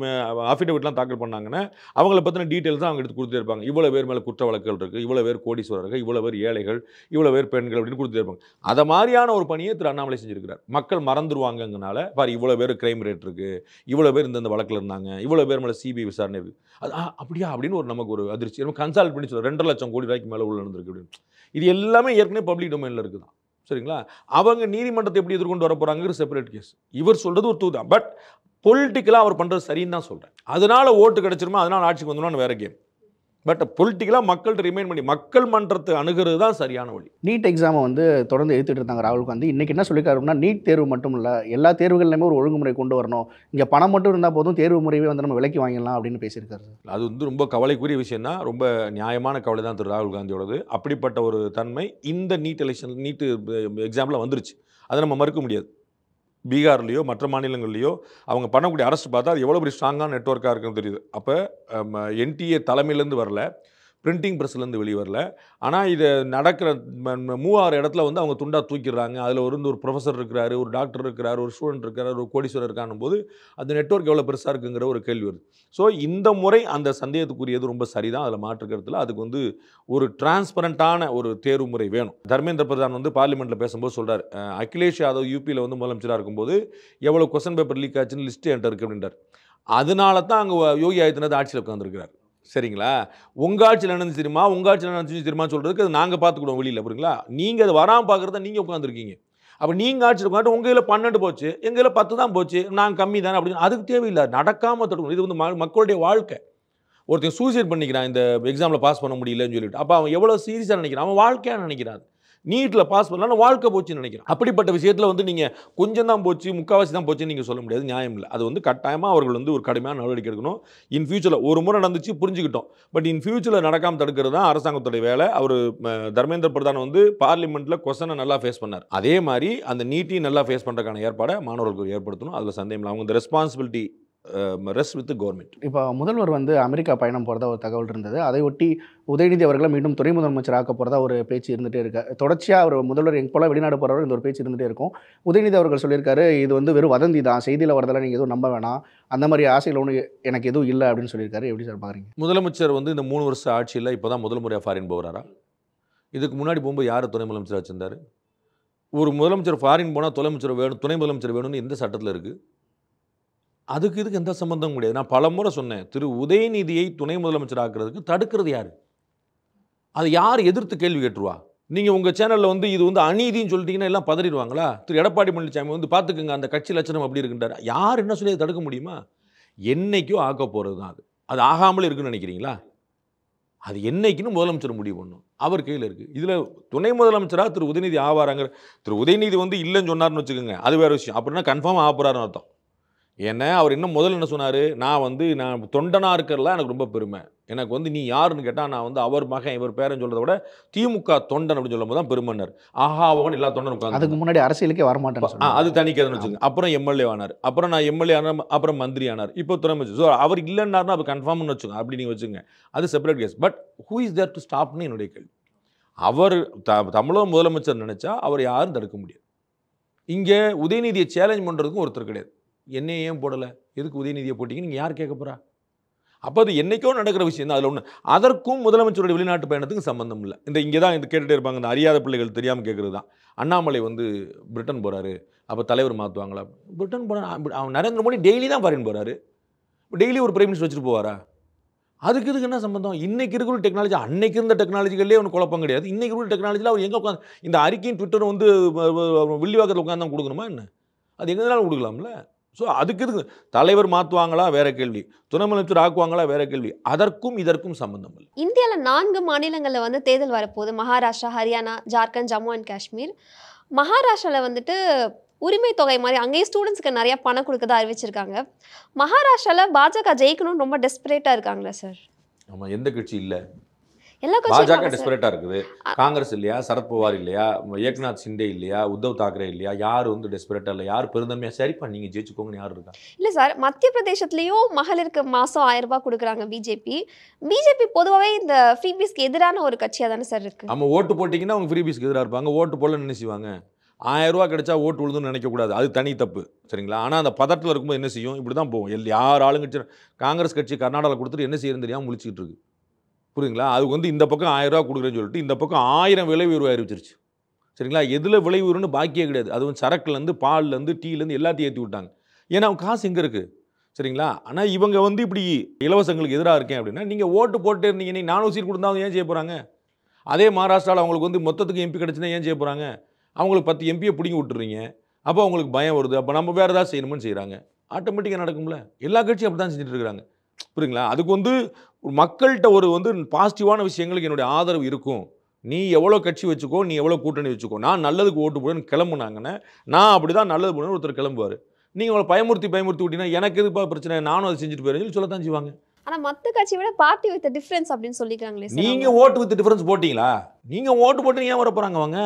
அஃபிடவிட்லாம் தாக்கல் பண்ணாங்கன்னா அவங்கள பற்றின டீட்டெயில்ஸ் தான் அவங்க எடுத்து கொடுத்துருப்பாங்க இவ்வளோ பேர் மேலே குற்ற வழக்குகள் இருக்குது இவ்வளோ பேர் இருக்குது இவ்வளோ பேர் ஏழைகள் இவ்வளோ பேர் பெண்கள் அப்படின்னு கொடுத்துருப்பாங்க அதை மாதிரியான ஒரு பணியை திரு அண்ணாமலை செஞ்சுருக்கிறார் மக்கள் மறந்துடுவாங்கங்கனால பாரு இவ்வளோ பேர் கிரைம் ரேட் இருக்குது இவ்வளோ பேர் இந்தந்த வழக்கில் இருந்தாங்க இவ்வளோ பேர் மேலே சிபிஐ விசாரணை அது அப்படியா அப்படின்னு ஒரு நமக்கு ஒரு அதிர்ச்சி நம்ம கன்சால்ட் பண்ணி சொல்கிறோம் ரெண்டரை லட்சம் கோடி ரூபாய்க்கு மேலே உள்ள நடந்திருக்கு அப்படின்னு இது எல்லாமே ஏற்கனவே பப்ளிக் டொமைனில் இருக்குது தான் சரிங்களா அவங்க நீதிமன்றத்தை எப்படி எதிர்கொண்டு வர போகிறாங்கிற செப்பரேட் கேஸ் இவர் சொல்கிறது ஒரு தூதான் பட் பொலிட்டிக்கலாக அவர் பண்ணுறது சரின்னு தான் சொல்கிறேன் அதனால் ஓட்டு கிடச்சிருமா அதனால் ஆட்சிக்கு வந்தோம்னா வேறு கேம் பட் பொலிட்டிக்கலாக மக்கள்கிட்ட ரிமைன் பண்ணி மக்கள் மன்றத்தை அணுகிறது தான் சரியான வழி நீட் எக்ஸாமை வந்து தொடர்ந்து எழுத்துட்டு இருந்தாங்க ராகுல் காந்தி இன்றைக்கி என்ன சொல்லியிருக்காருன்னா நீட் தேர்வு மட்டும் இல்லை எல்லா தேர்வுகள்லையுமே ஒரு ஒழுங்குமுறை கொண்டு வரணும் இங்கே பணம் மட்டும் இருந்தால் போதும் தேர்வு முறையே வந்து நம்ம விலக்கி வாங்கிடலாம் அப்படின்னு பேசியிருக்காரு அது வந்து ரொம்ப கவலைக்குரிய விஷயம் தான் ரொம்ப நியாயமான கவலை தான் திரு ராகுல் காந்தியோடது அப்படிப்பட்ட ஒரு தன்மை இந்த நீட் எலெக்ஷன் நீட்டு எக்ஸாமில் வந்துருச்சு அதை நம்ம மறுக்க முடியாது பீகார்லேயோ மற்ற மாநிலங்கள்லேயோ அவங்க பண்ணக்கூடிய அரசு பார்த்தா அது எவ்வளோ பெரிய ஸ்ட்ராங்கான நெட்ஒர்க்காக இருக்குன்னு தெரியுது அப்போ என்டிஏ தலைமையிலேருந்து வரல பிரிண்டிங் ப்ரெஸ்லேருந்து வெளியே வரல ஆனால் இது நடக்கிற மூவாறு இடத்துல வந்து அவங்க துண்டாக தூக்கிடுறாங்க அதில் ஒரு ஒரு ப்ரொஃபஸர் இருக்கிறாரு ஒரு டாக்டர் இருக்கிறார் ஒரு ஸ்டூடெண்ட் இருக்கிறார் ஒரு கோடீஸ்வரர் இருக்கான போது அந்த நெட்ஒர்க் எவ்வளோ பெருசாக இருக்குங்கிற ஒரு கேள்வி வருது ஸோ இந்த முறை அந்த சந்தேகத்துக்குரியது ரொம்ப சரிதான் அதில் மாற்றுக்கிறதுல அதுக்கு வந்து ஒரு டிரான்ஸ்பரண்ட்டான ஒரு தேர்வு முறை வேணும் தர்மேந்திர பிரதான் வந்து பார்லிமெண்ட்டில் பேசும்போது சொல்கிறார் அகிலேஷ் யாதவ் யூபியில் வந்து முதலமைச்சராக இருக்கும்போது எவ்வளோ கொஸ்டின் பேப்பர் லீக் ஆச்சுன்னு லிஸ்ட்டு என்கிட்ட இருக்குது அப்படின்றார் அதனால தான் அங்கே யோகி ஆதித்யநாத் ஆட்சியில் உட்காந்துருக்கிறார் சரிங்களா உங்கள் ஆட்சியில் நடந்து தெரியுமா உங்கள் ஆட்சியில் நடந்துச்சு தெரியுமா சொல்கிறதுக்கு அது நாங்கள் பார்த்துக்கிடுவோம் வெளியில் புரியுங்களா நீங்கள் அது வராமல் பார்க்குறத நீங்கள் உட்காந்துருக்கீங்க அப்போ நீங்கள் ஆட்சியில் உட்காந்து உங்கள் இதில் பன்னெண்டு போச்சு எங்கள் இதில் பத்து தான் போச்சு நாங்கள் கம்மி தானே அப்படின்னு அதுக்கு தேவையில்லை நடக்காமல் தடுக்கணும் இது வந்து மக்களுடைய வாழ்க்கை ஒருத்தன் சூசைட் பண்ணிக்கிறான் இந்த எக்ஸாமில் பாஸ் பண்ண முடியலன்னு சொல்லிட்டு அப்போ அவன் எவ்வளோ சீரியஸாக நினைக்கிறான் அவன் வாழ்க்கையாக நினைக்கிறான் நீட்டில் பாஸ் பண்ணலாம் வாழ்க்கை போச்சுன்னு நினைக்கிறேன் அப்படிப்பட்ட விஷயத்தில் வந்து நீங்கள் கொஞ்சம் தான் போச்சு முக்கால்வாசி தான் போச்சுன்னு நீங்கள் சொல்ல முடியாது நியாயம் இல்லை அது வந்து கட்டாயமாக அவர்கள் வந்து ஒரு கடுமையான நடவடிக்கை எடுக்கணும் இன் ஃபியூச்சரில் ஒரு முறை நடந்துச்சு புரிஞ்சுக்கிட்டோம் பட் இன் ஃபியூச்சரில் நடக்காமல் தடுக்கிறது தான் அரசாங்கத்துடைய வேலை அவர் தர்மேந்திர பிரதான் வந்து பார்லிமெண்ட்டில் கொஸ்டனை நல்லா ஃபேஸ் பண்ணார் அதே மாதிரி அந்த நீட்டையும் நல்லா ஃபேஸ் பண்ணுறதுக்கான ஏற்பாடை மாணவர்களுக்கு ஏற்படுத்தணும் அதில் சந்தேகம் இல்லை அவங்க இந்த ரெஸ்பான்சிபிலிட்டி ரெஸ்ட் வித் கவர்மெண்ட் இப்போ முதல்வர் வந்து அமெரிக்கா பயணம் போகிறதா ஒரு தகவல் இருந்தது அதை ஒட்டி உதயநிதி அவர்களை மீண்டும் துறை முதலமைச்சர் ஆக்க போகிறதா ஒரு பேச்சு இருந்துகிட்டே இருக்கு தொடர்ச்சியாக அவர் முதல்வர் எங்கள் போல வெளிநாடு போகிறவர் இந்த ஒரு பேச்சு இருந்துகிட்டே இருக்கும் உதயநிதி அவர்கள் சொல்லியிருக்காரு இது வந்து வெறும் வதந்தி தான் செய்தியில் வரதெல்லாம் நீங்கள் எதுவும் நம்ப வேணாம் அந்த மாதிரி ஆசையில் ஒன்று எனக்கு எதுவும் இல்லை அப்படின்னு சொல்லியிருக்காரு எப்படி சார் பார்க்குறீங்க முதலமைச்சர் வந்து இந்த மூணு வருஷ ஆட்சியில் இப்போ தான் முதல் முறையாக ஃபாரின் போகிறாரா இதுக்கு முன்னாடி போகும்போது யார் துணை முதலமைச்சர் வச்சுருந்தார் ஒரு முதலமைச்சர் ஃபாரின் போனால் துணை முதலமைச்சர் வேணும் துணை முதலமைச்சர் வேணும்னு எந்த சட்டத்தில் இருக்குது அதுக்கு இதுக்கு எந்த சம்மந்தமும் கிடையாது நான் பல முறை சொன்னேன் திரு உதயநிதியை துணை முதலமைச்சர் ஆக்கிறதுக்கு தடுக்கிறது யார் அதை யார் எதிர்த்து கேள்வி கேட்டுருவா நீங்கள் உங்கள் சேனலில் வந்து இது வந்து அநீதின்னு சொல்லிட்டீங்கன்னா எல்லாம் பதறிடுவாங்களா திரு எடப்பாடி பழனிசாமி வந்து பார்த்துக்குங்க அந்த கட்சி லட்சணம் அப்படி இருக்கின்றார் யார் என்ன சொல்லி தடுக்க முடியுமா என்னைக்கோ ஆக்க போகிறது தான் அது அது ஆகாமலே இருக்குன்னு நினைக்கிறீங்களா அது என்னைக்குன்னு முதலமைச்சர் முடிவு பண்ணும் அவர் கையில் இருக்குது இதில் துணை முதலமைச்சராக திரு உதயநிதி ஆவாராங்க திரு உதயநிதி வந்து இல்லைன்னு சொன்னார்னு வச்சுக்கோங்க அது வேறு விஷயம் அப்படின்னா கன்ஃபார்ம் ஆக அர்த்தம் ஏன்னா அவர் இன்னும் முதல்ல என்ன சொன்னார் நான் வந்து நான் தொண்டனாக இருக்கிறதுல எனக்கு ரொம்ப பெருமை எனக்கு வந்து நீ யாருன்னு கேட்டால் நான் வந்து அவர் மகன் இவர் பேரன் சொல்கிறத விட திமுக தொண்டன் அப்படின்னு சொல்லும்போது தான் பெருமன்னர் ஆஹா அவன் எல்லா தொண்டனும் அதுக்கு முன்னாடி அரசியலுக்கே வரமாட்டேன் அது தணிக்கிறதுன்னு வச்சுக்கோங்க அப்புறம் எம்எல்ஏ ஆனார் அப்புறம் நான் எம்எல்ஏ ஆனால் அப்புறம் மந்திரி ஆனார் இப்போ துறை அமைச்சர் ஸோ அவர் இல்லைன்னாருன்னா அப்போ கன்ஃபார்ம்னு வச்சுக்கோங்க அப்படி நீங்கள் வச்சுங்க அது separate case but who is there to ஸ்டாப்னு என்னுடைய கேள்வி அவர் த தமிழக முதலமைச்சர் நினச்சா அவர் யாரும் தடுக்க முடியாது இங்கே உதயநிதியை சேலஞ்ச் பண்ணுறதுக்கும் ஒருத்தர் கிடையாது என்னையே ஏன் போடலை எதுக்கு உதயநிதியை போட்டிங்கன்னு நீங்கள் யார் கேட்க போகிறா அப்போ அது என்றைக்கோ நடக்கிற விஷயம் தான் அதில் ஒன்று அதற்கும் முதலமைச்சருடைய வெளிநாட்டு பயணத்துக்கும் சம்மந்தம் இல்லை இந்த இங்கே தான் இந்த கேட்டுகிட்டே இருப்பாங்க இந்த அறியாத பிள்ளைகள் தெரியாமல் கேட்குறது தான் அண்ணாமலை வந்து பிரிட்டன் போகிறாரு அப்போ தலைவர் மாற்றுவாங்களா பிரிட்டன் போன அவன் நரேந்திர மோடி டெய்லி தான் ஃபாரின் போகிறாரு டெய்லி ஒரு பிரைம் மினிஸ்டர் வச்சுட்டு போவாரா அதுக்கு இதுக்கு என்ன சம்பந்தம் இன்றைக்கி இருக்கிற டெக்னாலஜி அன்னைக்கு இருந்த டெக்னாலஜிகளே ஒன்று குழப்பம் கிடையாது இன்றைக்கி இருக்கிற டெக்னாலஜியில் அவர் எங்கே உட்காந்து இந்த அறிக்கையும் ட்விட்டரும் வந்து வில்லிவாக்கத்தில் உட்காந்து தான் கொடுக்கணுமா என்ன அது எங்கேனாலும் கொடுக்கலாம்ல ஸோ அதுக்கு இதுக்கு தலைவர் மாற்றுவாங்களா வேற கேள்வி துணை முதலமைச்சர் ஆக்குவாங்களா வேற கேள்வி அதற்கும் இதற்கும் சம்பந்தம் இல்லை இந்தியாவில் நான்கு மாநிலங்களில் வந்து தேர்தல் வரப்போகுது மகாராஷ்டிரா ஹரியானா ஜார்க்கண்ட் ஜம்மு அண்ட் காஷ்மீர் மகாராஷ்டிராவில் வந்துட்டு உரிமை தொகை மாதிரி அங்கேயும் ஸ்டூடெண்ட்ஸ்க்கு நிறையா பணம் கொடுக்கதா அறிவிச்சிருக்காங்க மகாராஷ்டிராவில் பாஜக ஜெயிக்கணும்னு ரொம்ப டெஸ்பரேட்டாக இருக்காங்களா சார் ஆமாம் எந்த கட்சி இல்லை எல்லா பாஜக டெஸ்பரேட்டா இருக்குது காங்கிரஸ் இல்லையா சரத்பவார் இல்லையா ஏக்நாத் சிண்டே இல்லையா உத்தவ் தாக்கரே இல்லையா யார் வந்து டெஸ்பரேட்டா இல்லை யார் பெருந்தன்மையா சரிப்பா நீங்க ஜெயிச்சுக்கோங்கன்னு யார் இருக்கா இல்ல சார் மத்திய பிரதேசத்துலயும் மகளிருக்கு மாசம் ஆயிரம் ரூபாய் கொடுக்குறாங்க பிஜேபி பிஜேபி பொதுவாகவே இந்த ஃப்ரீ பீஸ்க்கு எதிரான ஒரு கட்சியா தானே சார் இருக்கு நம்ம ஓட்டு போட்டிங்கன்னா அவங்க ஃப்ரீ பீஸ்க்கு எதிராக இருப்பாங்க ஓட்டு போடல நினைச்சுவாங்க ஆயிரம் ரூபா கிடைச்சா ஓட்டு விழுதுன்னு நினைக்கக்கூடாது அது தனி தப்பு சரிங்களா ஆனால் அந்த பதட்டத்தில் இருக்கும்போது என்ன செய்யும் இப்படி தான் போகும் யார் ஆளுங்கட்சி காங்கிரஸ் கட்சி கர்நாடகாவில் கொடுத்துட்டு என்ன செய்யறது தெரியாமல் முழிச்சிக்கிட்டு இருக்கு புரியுதுங்களா அதுக்கு வந்து இந்த பக்கம் ஆயிரம் ரூபா கொடுக்குறேன்னு சொல்லிட்டு இந்த பக்கம் ஆயிரம் விலை உயர்வு அறிவிச்சிருச்சு சரிங்களா எதில் விலை உயர்வுன்னு பாக்கியே கிடையாது அது வந்து சரக்குலேருந்து பால்லேருந்து டீலேருந்து எல்லாத்தையும் ஏற்றி விட்டாங்க ஏன்னா அவங்க காசு எங்கே இருக்குது சரிங்களா ஆனால் இவங்க வந்து இப்படி இலவசங்களுக்கு எதிராக இருக்கேன் அப்படின்னா நீங்கள் ஓட்டு போட்டு இருந்தீங்க நானும் சீட் கொடுத்தா ஏன் செய்ய போகிறாங்க அதே மகாராஷ்டிராவில் அவங்களுக்கு வந்து மொத்தத்துக்கு எம்பி கிடச்சுன்னா ஏன் செய்ய போகிறாங்க அவங்களுக்கு பத்து எம்பியை பிடிங்கி விட்டுறீங்க அப்போ அவங்களுக்கு பயம் வருது அப்போ நம்ம வேறு ஏதாவது செய்யணும்னு செய்கிறாங்க ஆட்டோமேட்டிக்காக நடக்கும்ல எல்லா கட்சியும் அப்படி தான் செஞ்சுட்டு இருக்கிறாங்க புரியுங்களா அதுக்கு வந்து ஒரு மக்கள்கிட்ட ஒரு வந்து பாசிட்டிவான விஷயங்களுக்கு என்னுடைய ஆதரவு இருக்கும் நீ எவ்வளோ கட்சி வச்சுக்கோ நீ எவ்வளோ கூட்டணி வச்சுக்கோ நான் நல்லதுக்கு ஓட்டு போடுன்னு கிளம்புனாங்கன்னு நான் அப்படி தான் நல்லது போடுன்னு ஒருத்தர் கிளம்புவார் நீங்கள் அவளை பயமுறுத்தி பயமுறுத்தி விட்டீங்கன்னா எனக்கு எதுப்பா பிரச்சனை நானும் அதை செஞ்சுட்டு போயிருந்தேன் சொல்லத்தான் செய்வாங்க ஆனால் மற்ற கட்சி விட பார்ட்டி வித் டிஃப்ரென்ஸ் அப்படின்னு சொல்லிக்கிறாங்களே நீங்கள் ஓட்டு வித் டிஃப்ரென்ஸ் போட்டிங்களா நீங்கள் ஓட்டு போட்டு ஏன் வர போகிறாங்க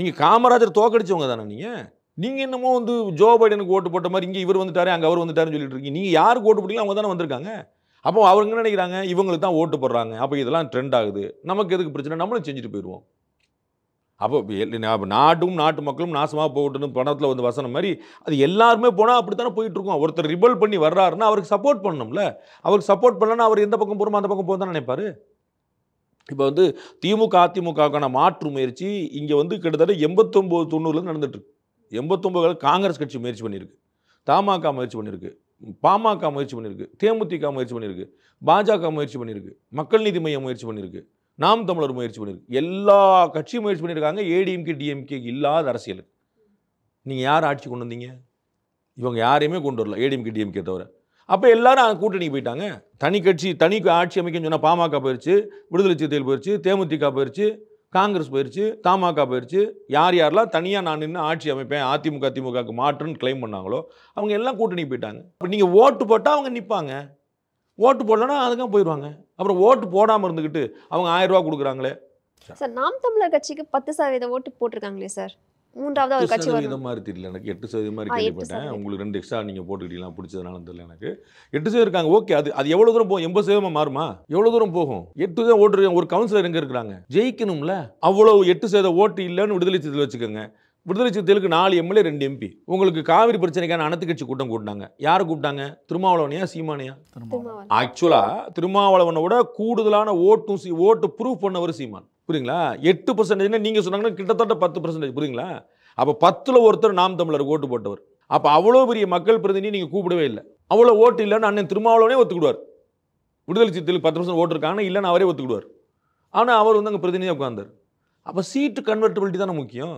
நீங்கள் காமராஜர் தோக்கடிச்சவங்க தானே நீங்கள் நீங்கள் என்னமோ வந்து ஜோ பைடனுக்கு ஓட்டு போட்ட மாதிரி இங்கே இவர் வந்துட்டாரு அங்கே அவர் வந்துட்டாருன்னு சொல்லிட்டு இருக்கீங்க நீங்கள் யாருக்கு ஓட்டு போட்டீங்களோ அவங்க தானே வந்திருக்காங்க அப்போ அவங்க என்ன நினைக்கிறாங்க இவங்களுக்கு தான் ஓட்டு போடுறாங்க அப்போ இதெல்லாம் ட்ரெண்ட் ஆகுது நமக்கு எதுக்கு பிரச்சனை நம்மளும் செஞ்சுட்டு போயிடுவோம் அப்போ நாட்டும் நாட்டு மக்களும் நாசமாக போகட்டும் பணத்தில் வந்து வசனம் மாதிரி அது எல்லாருமே போனால் அப்படி தானே போயிட்டுருக்கோம் ஒருத்தர் ரிபல் பண்ணி வர்றாருன்னா அவருக்கு சப்போர்ட் பண்ணணும்ல அவருக்கு சப்போர்ட் பண்ணலன்னா அவர் எந்த பக்கம் போகிறோமோ அந்த பக்கம் போக தான் நினைப்பார் இப்போ வந்து திமுக அதிமுகவுக்கான மாற்று முயற்சி இங்கே வந்து கிட்டத்தட்ட எண்பத்தொம்போது தொண்ணூறுலேருந்து நடந்துட்டுருக்கு எண்பத்தொம்போது காங்கிரஸ் கட்சி முயற்சி பண்ணியிருக்கு தமாக முயற்சி பண்ணியிருக்கு பாமக முயற்சி பண்ணியிருக்கு தேமுதிக முயற்சி பண்ணியிருக்கு பாஜக முயற்சி பண்ணியிருக்கு மக்கள் நீதி மையம் முயற்சி பண்ணியிருக்கு நாம் தமிழர் முயற்சி பண்ணியிருக்கு எல்லா கட்சியும் முயற்சி பண்ணியிருக்காங்க ஏடிஎம்கே டிஎம்கே இல்லாத அரசியல் நீங்கள் யார் ஆட்சி கொண்டு வந்தீங்க இவங்க யாரையுமே கொண்டு வரல ஏடிஎம்கே டிஎம்கே தவிர அப்போ எல்லாரும் கூட்டணிக்கு போயிட்டாங்க தனி கட்சி தனி ஆட்சி அமைக்கன்னு சொன்னால் பாமக போயிடுச்சு விடுதலை சிறுத்தைகள் போயிடுச்சு தேமுதிக போயிடுச்சு காங்கிரஸ் போயிடுச்சு தமாக போயிடுச்சு யார் யாரெல்லாம் தனியாக நான் நின்று ஆட்சி அமைப்பேன் அதிமுக திமுகவுக்கு மாற்றுன்னு கிளைம் பண்ணாங்களோ அவங்க எல்லாம் கூட்டணி போயிட்டாங்க இப்போ நீங்கள் ஓட்டு போட்டால் அவங்க நிற்பாங்க ஓட்டு போடலன்னா அதுக்காக போயிடுவாங்க அப்புறம் ஓட்டு போடாமல் இருந்துக்கிட்டு அவங்க ஆயிரம் ரூபா கொடுக்குறாங்களே சார் நாம் தமிழர் கட்சிக்கு பத்து சதவீத ஓட்டு போட்டிருக்காங்களே சார் மூன்றாவதாக ஒரு கட்சி வரும் மாதிரி தெரியல எனக்கு எட்டு சதவீதம் மாதிரி கேள்விப்பட்டேன் உங்களுக்கு ரெண்டு எக்ஸ்ட்ரா நீங்கள் போட்டுக்கிட்டீங்களா பிடிச்சதுனால தெரியல எனக்கு எட்டு சதவீதம் இருக்காங்க ஓகே அது அது எவ்வளோ தூரம் போகும் எண்பது சதவீதமாக மாறுமா எவ்வளோ தூரம் போகும் எட்டு சதவீதம் ஓட்டு ஒரு கவுன்சிலர் எங்கே இருக்கிறாங்க ஜெயிக்கணும்ல அவ்வளோ எட்டு சதவீதம் ஓட்டு இல்லைன்னு விடுதலை வச்சுக்கோங்க விடுதலை சிறுத்தைகளுக்கு நாலு எம்எல்ஏ ரெண்டு எம்பி உங்களுக்கு காவிரி பிரச்சனைக்கான அனைத்து கட்சி கூட்டம் கூட்டினாங்க யார் கூப்பிட்டாங்க திருமாவளவனையா சீமானையா ஆக்சுவலாக திருமாவளவனை விட கூடுதலான ஓட்டும் ஓட்டு ப்ரூவ் பண்ணவர் சீமான் புரியுங்களா எட்டு பர்சன்டேஜ்னா நீங்கள் சொன்னாங்கன்னா கிட்டத்தட்ட பத்து பர்சன்டேஜ் புரியுங்களா அப்போ பத்தில் ஒருத்தர் நாம் தமிழர் ஓட்டு போட்டவர் அப்போ அவ்வளோ பெரிய மக்கள் பிரதிநிதி நீங்கள் கூப்பிடவே இல்லை அவ்வளோ ஓட்டு இல்லைன்னு அண்ணன் திருமாவளவனே ஒத்துக்கிடுவார் விடுதலை சிறுத்தைகள் பத்து பர்சன்ட் ஓட்டு இருக்காங்கன்னா இல்லைன்னு அவரே ஒத்துக்கிடுவார் ஆனால் அவர் வந்து அங்கே பிரதிநிதியாக உட்காந்தார் அப்போ சீட்டு கன்வெர்டபிலிட்டி தானே முக்கியம்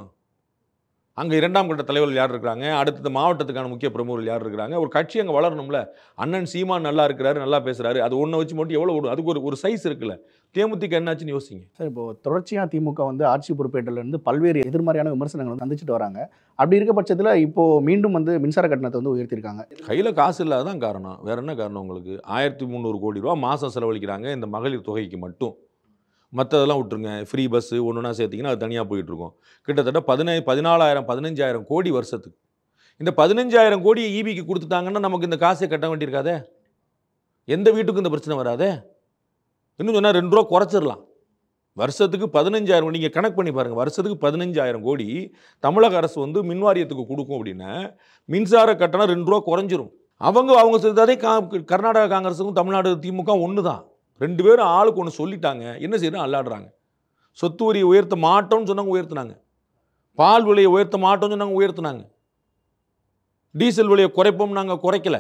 அங்கே இரண்டாம் கட்ட தலைவர்கள் யார் இருக்கிறாங்க அடுத்தது மாவட்டத்துக்கான முக்கிய பிரமுகர்கள் யார் இருக்கிறாங்க ஒரு கட்சி அங்கே வளரணும்ல அண்ணன் சீமா நல்லா இருக்கிறாரு நல்லா பேசுகிறாரு அது ஒன்றை வச்சு மட்டும் எவ்வளோ ஓடும் அதுக்கு ஒரு ஒரு சைஸ் இருக்குல்ல தேமுதிக என்னாச்சுன்னு யோசிங்க சார் இப்போ தொடர்ச்சியாக திமுக வந்து ஆட்சி பொறுப்பேற்றிலிருந்து பல்வேறு எதிர்மறையான விமர்சனங்கள் வந்து வந்துச்சுட்டு வராங்க அப்படி இருக்க பட்சத்தில் இப்போது மீண்டும் வந்து மின்சார கட்டணத்தை வந்து உயர்த்திருக்காங்க கையில் காசு இல்லாதான் காரணம் வேற என்ன காரணம் உங்களுக்கு ஆயிரத்தி முந்நூறு கோடி ரூபா மாதம் செலவழிக்கிறாங்க இந்த மகளிர் தொகைக்கு மட்டும் மற்றதெல்லாம் விட்டுருங்க ஃப்ரீ பஸ்ஸு ஒன்றா சேர்த்திங்கன்னா அது தனியாக போயிட்டுருக்கோம் கிட்டத்தட்ட பதினை பதினாலாயிரம் பதினஞ்சாயிரம் கோடி வருஷத்துக்கு இந்த பதினஞ்சாயிரம் கோடியை ஈபிக்கு e கொடுத்துட்டாங்கன்னா நமக்கு இந்த காசை கட்ட வேண்டியிருக்காதே எந்த வீட்டுக்கும் இந்த பிரச்சனை வராதே இன்னும் சொன்னால் ரெண்டு ரூபா குறைச்சிடலாம் வருஷத்துக்கு பதினஞ்சாயிரம் நீங்கள் கணக்கு பண்ணி பாருங்கள் வருஷத்துக்கு பதினஞ்சாயிரம் கோடி தமிழக அரசு வந்து மின்வாரியத்துக்கு கொடுக்கும் அப்படின்னா மின்சார கட்டணம் ரெண்டு ரூபா குறைஞ்சிரும் அவங்க அவங்க செஞ்சதே கா கர்நாடக காங்கிரஸுக்கும் தமிழ்நாடு திமுக ஒன்று தான் ரெண்டு பேரும் ஆளுக்கு ஒன்று சொல்லிட்டாங்க என்ன செய்யணும் அல்லாடுறாங்க சொத்து வரியை உயர்த்த மாட்டோம்னு சொன்னாங்க உயர்த்தினாங்க பால் விலையை உயர்த்த மாட்டோம்னு சொன்னாங்க உயர்த்தினாங்க டீசல் விலையை குறைப்போம் நாங்கள் குறைக்கல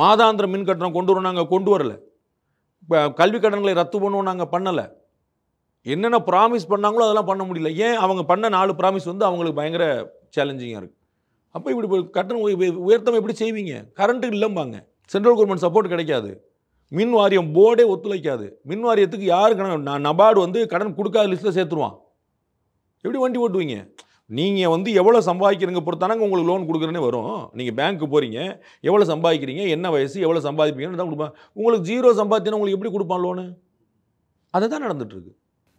மாதாந்திர மின் கட்டணம் கொண்டு வரோம் நாங்கள் கொண்டு வரலை இப்போ கல்வி கடன்களை ரத்து பண்ணுவோம் நாங்கள் பண்ணலை என்னென்ன ப்ராமிஸ் பண்ணாங்களோ அதெல்லாம் பண்ண முடியல ஏன் அவங்க பண்ண நாலு ப்ராமிஸ் வந்து அவங்களுக்கு பயங்கர சேலஞ்சிங்காக இருக்குது அப்போ இப்படி கட்டணம் உயர்த்தம் எப்படி செய்வீங்க கரண்ட்டு இல்லைம்பாங்க சென்ட்ரல் கவர்மெண்ட் சப்போர்ட் கிடைக்காது மின் வாரியம் போர்டே ஒத்துழைக்காது மின் வாரியத்துக்கு யார் கடன் நான் நபார்டு வந்து கடன் கொடுக்காத லிஸ்ட்டில் சேர்த்துருவான் எப்படி வண்டி ஓட்டுவீங்க நீங்கள் வந்து எவ்வளோ சம்பாதிக்கிறீங்க பொறுத்தானாங்க உங்களுக்கு லோன் கொடுக்குறேன்னு வரும் நீங்கள் பேங்க்கு போகிறீங்க எவ்வளோ சம்பாதிக்கிறீங்க என்ன வயசு எவ்வளோ சம்பாதிப்பீங்கன்னு தான் கொடுப்பேன் உங்களுக்கு ஜீரோ சம்பாத்தினா உங்களுக்கு எப்படி கொடுப்பான் லோனு அதை தான் நடந்துகிட்ருக்கு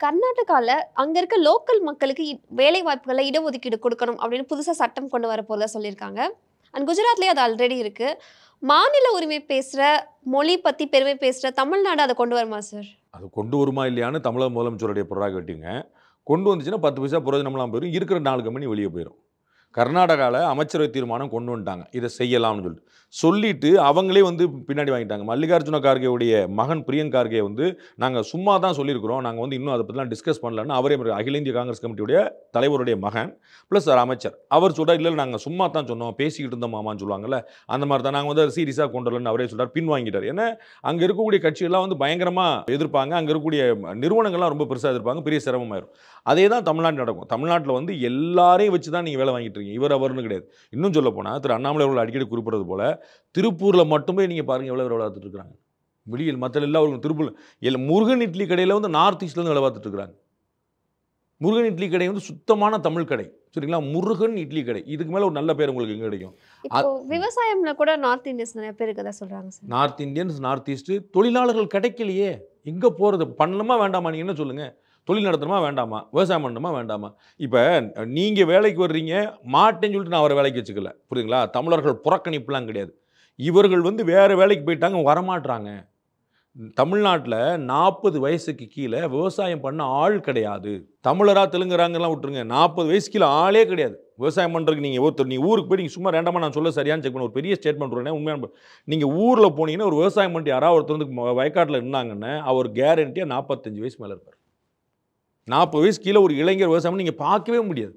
கர்நாடகாவில் அங்கே இருக்க லோக்கல் மக்களுக்கு வேலை வாய்ப்புகளை இடஒதுக்கீடு கொடுக்கணும் அப்படின்னு புதுசாக சட்டம் கொண்டு வர போகிறதா சொல்லியிருக்காங்க அண்ட் குஜராத்லேயே அது ஆல்ரெடி இருக்குது மாநில உரிமை பேசுகிற மொழி பற்றி பெருமை பேசுகிற தமிழ்நாடு அதை கொண்டு வருமா சார் அது கொண்டு வருமா இல்லையான்னு தமிழக முதலமைச்சருடைய பொருளாக வெட்டிங்க கொண்டு வந்துச்சுன்னா பத்து பைசா புரோஜனம்லாம் போயிடும் இருக்கிற நாலு கம்பெனி வெளியே போயிடும் கர்நாடகாவில் அமைச்சரவை தீர்மானம் கொண்டு வந்துட்டாங்க இதை செய்யலாம்னு சொல்லிட்டு சொல்லிட்டு அவங்களே வந்து பின்னாடி வாங்கிட்டாங்க மல்லிகார்ஜுன கார்கேவுடைய மகன் பிரியங்க கார்கே வந்து நாங்கள் சும்மா தான் சொல்லியிருக்கிறோம் நாங்கள் வந்து இன்னும் அதை பற்றிலாம் டிஸ்கஸ் பண்ணலன்னு அவரே அகில இந்திய காங்கிரஸ் கமிட்டியுடைய தலைவருடைய மகன் ப்ளஸ் அமைச்சர் அவர் சொல்கிறார் இல்லை நாங்கள் சும்மா தான் சொன்னோம் பேசிக்கிட்டு இருந்தோம் மாமான்னு சொல்லுவாங்கல்ல அந்த மாதிரி தான் நாங்கள் வந்து சீரியஸாக கொண்டு வரலன்னு அவரே சொல்கிறார் பின் வாங்கிட்டார் ஏன்னா அங்கே இருக்கக்கூடிய கட்சிகள்லாம் வந்து பயங்கரமாக எதிர்ப்பாங்க அங்கே இருக்கக்கூடிய நிறுவனங்கள்லாம் ரொம்ப பெருசாக எதிர்ப்பாங்க பெரிய சிரமமாயிரும் அதே தான் தமிழ்நாட்டில் நடக்கும் தமிழ்நாட்டில் வந்து எல்லாரையும் வச்சு தான் நீங்கள் வேலை வாங்கிட்டு இருக்கீங்க இவர் அவர்னு கிடையாது இன்னும் சொல்ல போனால் திரு அண்ணாமலை அவர்கள் அடிக்கடி குறிப்பிட்றது போல் திருப்பூரில் மட்டுமே நீங்கள் பாருங்கள் எவ்வளோ விலை பார்த்துட்ருக்குறாங்க வெளியில் மற்ற எல்லா ஊருக்கும் திருப்பூர் இல்லை முருகன் இட்லி கடையில் வந்து நார்த் ஈஸ்ட்லேருந்து விலை பார்த்துட்ருக்குறாங்க முருகன் இட்லி கடை வந்து சுத்தமான தமிழ் கடை சரிங்களா முருகன் இட்லி கடை இதுக்கு மேலே ஒரு நல்ல பேர் உங்களுக்கு எங்கே கிடைக்கும் விவசாயம்ல கூட நார்த் இந்தியன்ஸ் நிறைய பேர் இருக்கதா சொல்கிறாங்க நார்த் இந்தியன்ஸ் நார்த் ஈஸ்ட்டு தொழிலாளர்கள் கிடைக்கலையே எங்கே போகிறது பண்ணலாமா வேண்டாமா நீங்கள் என்ன சொல்லுங்கள் தொழில் நடத்தணுமா வேண்டாமா விவசாயம் பண்ணணுமா வேண்டாமா இப்போ நீங்கள் வேலைக்கு வர்றீங்க மாட்டேன்னு சொல்லிட்டு நான் அவரை வேலைக்கு வச்சுக்கல புரியுதுங்களா தமிழர்கள் புறக்கணிப்புலாம் கிடையாது இவர்கள் வந்து வேறு வேலைக்கு போயிட்டாங்க வரமாட்டுறாங்க தமிழ்நாட்டில் நாற்பது வயசுக்கு கீழே விவசாயம் பண்ண ஆள் கிடையாது தமிழராக தெலுங்குறாங்கலாம் விட்டுருங்க நாற்பது வயசு கீழே ஆளே கிடையாது விவசாயம் பண்ணுறதுக்கு நீங்கள் ஒருத்தர் நீங்கள் ஊருக்கு போய் நீங்கள் சும்மா ரெண்டமாக நான் சொல்ல சரியான செக் பண்ண ஒரு பெரிய ஸ்டேட்மெண்ட் உடனே உண்மையான நீங்கள் ஊரில் போனீங்கன்னா ஒரு விவசாயம் பண்ணிட்டு யாராவது ஒருத்தர் வந்து வயக்காட்டில் இருந்தாங்கன்னு அவர் கேரண்டியாக நாற்பத்தஞ்சு வயசு மேலே இருப்பார் நாற்பது வயசு கீழே ஒரு இளைஞர் விவசாயம் நீங்கள் பார்க்கவே முடியாது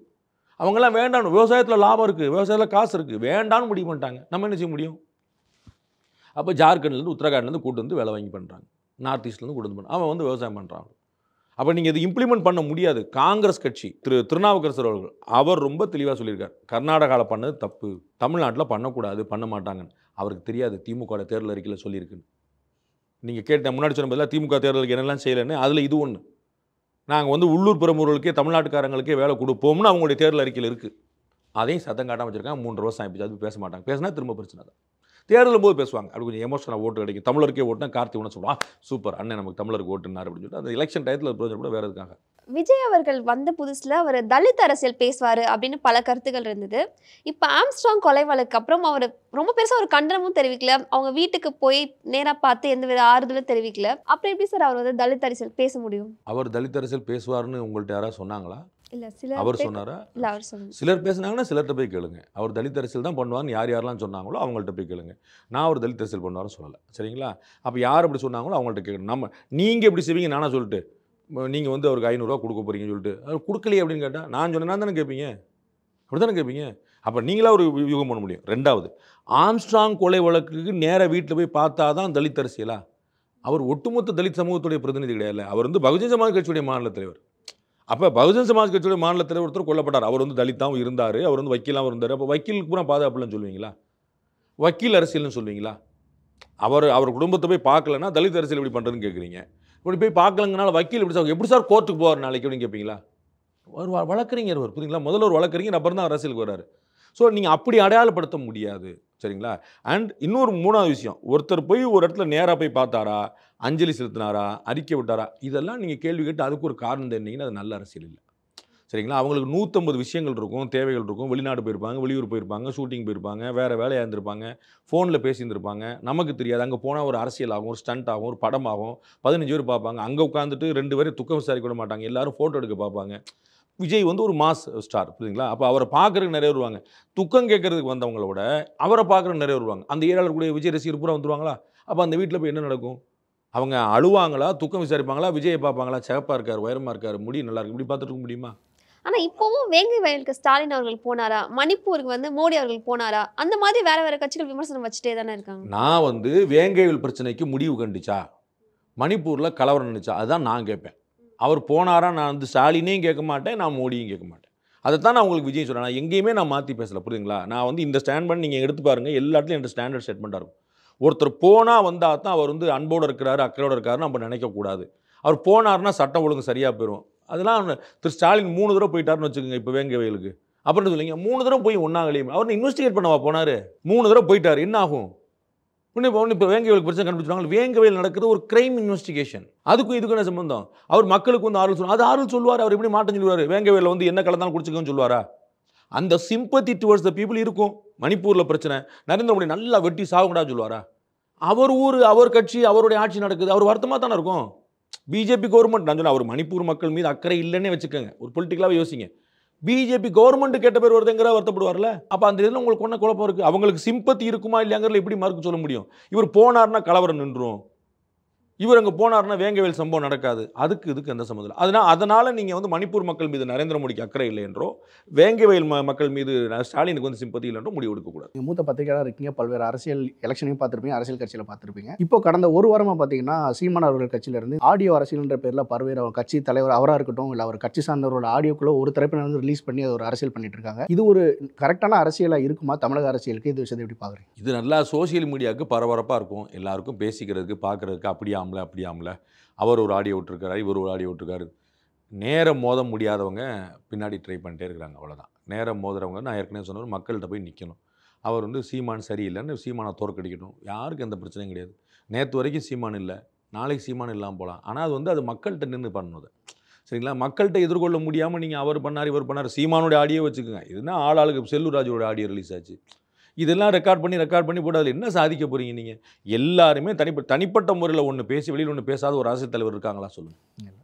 அவங்கெல்லாம் வேண்டாம் விவசாயத்தில் லாபம் இருக்குது விவசாயத்தில் காசு இருக்குது வேண்டாம்னு முடிவு பண்ணிட்டாங்க நம்ம என்ன செய்ய முடியும் அப்போ ஜார்க்கண்ட்லேருந்து உத்தரகாண்ட்லேருந்து கூட்டு வந்து வேலை வாங்கி பண்ணுறாங்க நார்த் ஈஸ்ட்லேருந்து கூட்டு வந்து அவன் வந்து விவசாயம் பண்ணுறான் அப்போ நீங்கள் இது இம்ப்ளிமெண்ட் பண்ண முடியாது காங்கிரஸ் கட்சி திரு திருநாவுக்கரசர் அவர்கள் அவர் ரொம்ப தெளிவாக சொல்லியிருக்கார் கர்நாடகாவில் பண்ணது தப்பு தமிழ்நாட்டில் பண்ணக்கூடாது பண்ண மாட்டாங்கன்னு அவருக்கு தெரியாது திமுக தேர்தல் அறிக்கையில் சொல்லியிருக்குன்னு நீங்கள் கேட்ட முன்னாடி சொன்ன பதிலாக திமுக தேர்தலுக்கு என்னெல்லாம் செய்யலைன்னு அதில் இது ஒன்று நாங்கள் வந்து உள்ளூர் பிரமுகர்களுக்கே தமிழ்நாட்டுக்காரங்களுக்கே வேலை கொடுப்போம்னு அவங்களுடைய தேர்தல் அறிக்கையில் இருக்குது அதையும் சத்தம் காட்டாமல் வச்சுருக்காங்க மூன்று வருஷம் ஆயிடுச்சு அது பேச மாட்டாங்க பேசினா திரும்ப பிரச்சனை தான் தேர்தலும் போது பேசுவாங்க அப்படி கொஞ்சம் எமோஷனாக ஓட்டு கிடைக்கும் தமிழருக்கே ஓட்டுனா கார்த்தி ஒன்று சொல்லுவான் சூப்பர் அண்ணன் நமக்கு தமிழருக்கு ஓட்டுனார் அப்படின்னு சொல்லிட்டு அந்த எலெக்ஷன் டயத்தில் பிரயோஜனம் கூட வேறு இருக்காங்க விஜய் அவர்கள் வந்த புதுசில் அவர் தலித் அரசியல் பேசுவார் அப்படின்னு பல கருத்துக்கள் இருந்தது இப்போ ஆம்ஸ்ட்ராங் கொலை வழக்கு அப்புறம் அவர் ரொம்ப பெருசாக ஒரு கண்டனமும் தெரிவிக்கல அவங்க வீட்டுக்கு போய் நேராக பார்த்து எந்த வித ஆறுதலும் தெரிவிக்கல அப்புறம் எப்படி சார் அவர் வந்து தலித் அரசியல் பேச முடியும் அவர் தலித் அரசியல் பேசுவார்னு உங்கள்கிட்ட யாராவது சொன்னாங்களா அவர் சொன்னாரா இல்லை அவர் சொன்னார் சிலர் பேசுனாங்கன்னா சிலர்கிட்ட போய் கேளுங்க அவர் தலித் அரசியல் தான் பண்ணுவார்னு யார் யாரெல்லாம் சொன்னாங்களோ அவங்கள்ட்ட போய் கேளுங்க நான் ஒரு தலித் அரசியல் பண்ணுவார்னு சொல்லலை சரிங்களா அப்போ யார் இப்படி சொன்னாங்களோ அவங்கள்ட்ட கேட்கணும் நம்ம நீங்கள் எப்படி செய்வீங்க நானாக சொல்லிட்டு நீங்கள் வந்து அவருக்கு ஐநூறுரூவா கொடுக்க போகிறீங்கன்னு சொல்லிட்டு அவர் கொடுக்கலையே அப்படின்னு கேட்டால் நான் சொன்னேன் தானே கேட்பீங்க அப்படி தானே கேட்பீங்க அப்போ நீங்களாக ஒரு யூகம் பண்ண முடியும் ரெண்டாவது ஆம்ஸ்ட்ராங் கொலை வழக்குக்கு நேராக வீட்டில் போய் பார்த்தா தான் தலித் அரசியலா அவர் ஒட்டுமொத்த தலித் சமூகத்துடைய பிரதிநிதி கிடையாது அவர் வந்து பகுஜன் சமாஜ் கட்சியுடைய மாநில தலைவர் அப்போ பகுஜன் சமாஜ் கட்சியோட மாநில தலைவர் ஒருத்தர் கொல்லப்பட்டார் அவர் வந்து தலித்தாகவும் இருந்தார் அவர் வந்து வக்கீலாகவும் இருந்தார் அப்போ வக்கீலுக்கு பூரா பாதுகாப்புலாம் சொல்லுவீங்களா வக்கீல் அரசியல்னு சொல்லுவீங்களா அவர் அவர் குடும்பத்தை போய் பார்க்கலன்னா தலித் அரசியல் இப்படி பண்ணுறதுன்னு கேட்குறீங்க இப்படி போய் பார்க்கலங்கனால வக்கீல் இப்படி சார் எப்படி சார் கோர்ட்டுக்கு போவார் நாளைக்கு அப்படின்னு கேட்பீங்களா ஒரு வழக்கறிஞர் ஒரு புரியுங்களா முதல்ல ஒரு வழக்கறிஞர் அப்புறம் தான் அரசியலுக்கு வர்றார் ஸோ நீங்கள் அப்படி அடையாளப்படுத்த முடியாது சரிங்களா அண்ட் இன்னொரு மூணாவது விஷயம் ஒருத்தர் போய் ஒரு இடத்துல நேராக போய் பார்த்தாரா அஞ்சலி செலுத்தினாரா அறிக்கை விட்டாரா இதெல்லாம் நீங்கள் கேள்வி கேட்டு அதுக்கு ஒரு காரணம் தெரிஞ்சிங்கன்னா அது நல்ல அரசியல் இல்லை சரிங்களா அவங்களுக்கு நூற்றம்பது விஷயங்கள் இருக்கும் தேவைகள் இருக்கும் வெளிநாடு போயிருப்பாங்க வெளியூர் போயிருப்பாங்க ஷூட்டிங் போயிருப்பாங்க வேறு வேலையாக இருந்திருப்பாங்க ஃபோனில் பேசியிருந்திருப்பாங்க நமக்கு தெரியாது அங்கே போனால் ஒரு அரசியல் ஆகும் ஒரு ஸ்டண்ட் ஆகும் ஒரு படம் ஆகும் பதினஞ்சு பேர் பார்ப்பாங்க அங்கே உட்காந்துட்டு ரெண்டு பேரும் துக்கம் விசாரிக்க விட மாட்டாங்க எல்லோரும் ஃபோட்டோ எடுக்க பார்ப்பாங்க விஜய் வந்து ஒரு மாஸ் ஸ்டார் புரியுதுங்களா அப்போ அவரை பார்க்குறதுக்கு நிறைய வருவாங்க துக்கம் கேட்குறதுக்கு வந்தவங்களோட அவரை பார்க்குறதுக்கு நிறைய வருவாங்க அந்த ஏரியாவில் கூட விஜய் ரசிகர் பூரா வந்துருவாங்களா அப்போ அந்த வீட்டில் போய் என்ன நடக்கும் அவங்க அழுவாங்களா துக்கம் விசாரிப்பாங்களா விஜயை பார்ப்பாங்களா சிகப்பாக இருக்கார் உயரமாக இருக்கார் முடி நல்லா இருக்கு இப்படி பார்த்துட்டு இருக்க முடியுமா ஆனால் இப்போவும் வேங்கை வயலுக்கு ஸ்டாலின் அவர்கள் போனாரா மணிப்பூருக்கு வந்து மோடி அவர்கள் போனாரா அந்த மாதிரி வேற வேற கட்சிகள் விமர்சனம் வச்சுட்டே தானே இருக்காங்க நான் வந்து வேங்கையில் பிரச்சனைக்கு முடிவு கண்டுச்சா மணிப்பூரில் கலவரம் நினைச்சா அதுதான் நான் கேட்பேன் அவர் போனாரா நான் வந்து ஸ்டாலினையும் கேட்க மாட்டேன் நான் மோடியும் கேட்க மாட்டேன் அதை தான் நான் உங்களுக்கு விஜய் சொல்கிறேன் நான் எங்கேயுமே நான் மாற்றி பேசலை புரியுதுங்களா நான் வந்து இந்த ஸ்டாண்ட் பண்ணி நீங்கள் எடுத்து பாருங்கள் எல்லாத்துலேயும் இடத்துலையும் ஸ்டாண்டர்ட் ஸ்டேட்மெண்ட்டாக இருக்கும் ஒருத்தர் போனால் வந்தால் தான் அவர் வந்து அன்போடு இருக்கிறாரு அக்கறையோடு இருக்காருன்னு நம்ம நினைக்கக்கூடாது அவர் போனார்னா சட்டம் ஒழுங்கு சரியாக போயிடும் அதெல்லாம் திரு ஸ்டாலின் மூணு தடவை போயிட்டாருன்னு வச்சுக்கோங்க இப்போ வேங்க வயலுக்கு அப்படின்னு சொல்லிங்க மூணு தடவை போய் ஒன்றாங்கலையும் அவர் இன்வெஸ்டிகேட் பண்ணவா போனார் மூணு தடவை போயிட்டார் என்ன ஆகும் இன்னும் இப்போ இப்போ வேங்கவேலுக்கு பிரச்சனை கண்டுபிடிச்சாங்க வேங்கவேல் நடக்கிறது ஒரு கிரைம் இன்வெஸ்டிகேஷன் அதுக்கும் இதுக்கு என்ன சம்பந்தம் அவர் மக்களுக்கு வந்து ஆறுதல் சொல்லுவார் அது ஆறுதல் சொல்லுவார் அவர் எப்படி மாட்டம் சொல்லுவார் வேங்கவேலில் வந்து என்ன கலந்தாலும் குடிச்சுக்கன்னு சொல்லுவாரா அந்த சிம்பத்தி டுவர்ட்ஸ் த பீப்புள் இருக்கும் மணிப்பூரில் பிரச்சனை நரேந்திர மோடி நல்லா வெட்டி சாகுங்கடா சொல்லுவாரா அவர் ஊர் அவர் கட்சி அவருடைய ஆட்சி நடக்குது அவர் வருத்தமாக தானே இருக்கும் பிஜேபி கவர்மெண்ட் நான் அவர் மணிப்பூர் மக்கள் மீது அக்கறை இல்லைன்னே வச்சுக்கோங்க ஒரு பொலிட்டிக்கலாக யோசிங்க பிஜேபி கவர்மெண்ட் கேட்ட பேர் வருதுங்கிற வருத்தப்படுவார்ல அப்போ அந்த இதில் உங்களுக்கு ஒன்றும் குழப்பம் இருக்குது அவங்களுக்கு சிம்பத்தி இருக்குமா இல்லையாங்கிறது எப்படி மறுக்க சொல்ல முடியும் இவர் போனார்னா கலவரம் நின்றும் இவர் அங்கே போனார்னா வேங்கவேல் சம்பவம் நடக்காது அதுக்கு இதுக்கு எந்த சம்மந்தம் இல்லை அதனால் அதனால் நீங்கள் வந்து மணிப்பூர் மக்கள் மீது நரேந்திர மோடிக்கு அக்கறை இல்லை என்றோ வேங்கவேல் மக்கள் மீது ஸ்டாலினுக்கு வந்து சிம்பதி இல்லை என்றோ முடிவு எடுக்கக்கூடாது மூத்த பத்திரிகையாளர் இருக்கீங்க பல்வேறு அரசியல் எலெக்ஷனையும் பார்த்துருப்பீங்க அரசியல் கட்சியில் பார்த்துருப்பீங்க இப்போ கடந்த ஒரு வாரமாக பார்த்தீங்கன்னா சீமான் அவர்கள் கட்சியிலிருந்து ஆடியோ அரசியல்ன்ற பேரில் பல்வேறு அவர் கட்சி தலைவர் அவராக இருக்கட்டும் இல்லை அவர் கட்சி சார்ந்தவரோட ஆடியோக்குள்ள ஒரு தரப்பினர் வந்து ரிலீஸ் பண்ணி அது ஒரு அரசியல் பண்ணிட்டு இருக்காங்க இது ஒரு கரெக்டான அரசியலாக இருக்குமா தமிழக அரசியலுக்கு இது விஷயத்தை எப்படி பார்க்குறேன் இது நல்லா சோசியல் மீடியாவுக்கு பரபரப்பாக இருக்கும் எல்லாருக்கும் பேசிக்கிறதுக்கு பார்க்குறதுக்கு அப்படியா அப்படி அப்படியாம்ல அவர் ஒரு ஆடியோ விட்டுருக்காரு இவர் ஒரு ஆடியோ விட்டுருக்காரு நேரம் மோத முடியாதவங்க பின்னாடி ட்ரை பண்ணிட்டே இருக்கிறாங்க அவ்வளோதான் நேரம் மோதுறவங்க நான் ஏற்கனவே சொன்னவர் மக்கள்கிட்ட போய் நிற்கணும் அவர் வந்து சீமான் சரியில்லைன்னு சீமானை தோற்கடிக்கணும் யாருக்கும் எந்த பிரச்சனையும் கிடையாது நேற்று வரைக்கும் சீமான் இல்லை நாளைக்கு சீமான் இல்லாமல் போகலாம் ஆனால் அது வந்து அது மக்கள்கிட்ட நின்று பண்ணணும் சரிங்களா மக்கள்கிட்ட எதிர்கொள்ள முடியாமல் நீங்கள் அவர் பண்ணார் இவர் பண்ணார் சீமானோட ஆடியோ வச்சுக்கோங்க இதுனா ஆளாளுக்கு செல்லூர் ராஜோட ஆடியோ ரிலீஸ் ஆச்சு இதெல்லாம் ரெக்கார்ட் பண்ணி ரெக்கார்ட் பண்ணி போட்டு அதில் என்ன சாதிக்க போகிறீங்க நீங்கள் எல்லாருமே தனிப்பட்ட தனிப்பட்ட முறையில் ஒன்று பேசி வெளியில் ஒன்று பேசாத ஒரு அரசியல் தலைவர் இருக்காங்களா சொல்லுங்கள்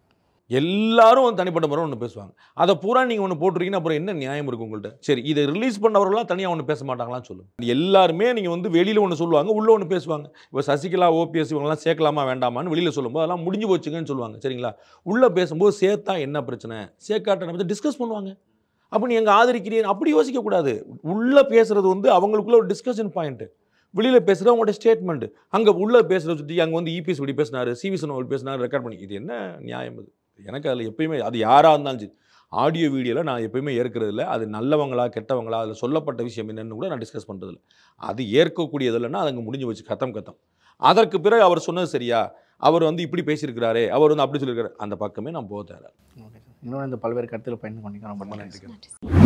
எல்லாரும் தனிப்பட்ட முறை ஒன்று பேசுவாங்க அதை பூரா நீங்கள் ஒன்று போட்டிருக்கீங்கன்னா அப்புறம் என்ன நியாயம் இருக்கும் உங்கள்கிட்ட சரி இதை ரிலீஸ் பண்ணவர்களாம் தனியாக ஒன்று பேச மாட்டாங்களான்னு சொல்லுங்கள் எல்லாருமே நீங்கள் வந்து வெளியில் ஒன்று சொல்லுவாங்க உள்ளே ஒன்று பேசுவாங்க இப்போ சசிகலா ஓபிஎஸ் இவங்கெல்லாம் சேர்க்கலாமா வேண்டாமான்னு வெளியில் சொல்லும்போது அதெல்லாம் முடிஞ்சு போச்சுங்கன்னு சொல்லுவாங்க சரிங்களா உள்ளே பேசும்போது சேர்த்தா என்ன பிரச்சனை சேர்க்காட்ட டிஸ்கஸ் பண்ணுவாங்க அப்போ நீ எங்கள் ஆதரிக்கிறீன் அப்படி யோசிக்கக்கூடாது உள்ளே பேசுகிறது வந்து அவங்களுக்குள்ள ஒரு டிஸ்கஷன் பாயிண்ட்டு வெளியில் பேசுகிற அவங்களோட ஸ்டேட்மெண்ட் அங்கே உள்ளே பேசுகிறத சுற்றி அங்கே வந்து இபிஎஸ் e இப்படி பேசினார் சிவிசன் அவர் பேசினார் ரெக்கார்ட் பண்ணி இது என்ன நியாயம் அது எனக்கு அதில் எப்பயுமே அது யாராக இருந்தாலும் சரி ஆடியோ வீடியோவில் நான் எப்பயுமே ஏற்கிறது இல்லை அது நல்லவங்களா கெட்டவங்களா அதில் சொல்லப்பட்ட விஷயம் என்னென்னு கூட நான் டிஸ்கஸ் பண்ணுறதில்ல அது ஏற்கக்கூடியது இல்லைன்னா அதுங்க முடிஞ்சு வச்சு கத்தம் கத்தம் அதற்கு பிறகு அவர் சொன்னது சரியா அவர் வந்து இப்படி பேசியிருக்கிறாரே அவர் வந்து அப்படி சொல்லியிருக்காரு அந்த பக்கமே நான் போக தேவை இன்னொன்று இந்த பல்வேறு கருத்தில் பயந்து கொண்டீங்க ரொம்ப நன்றி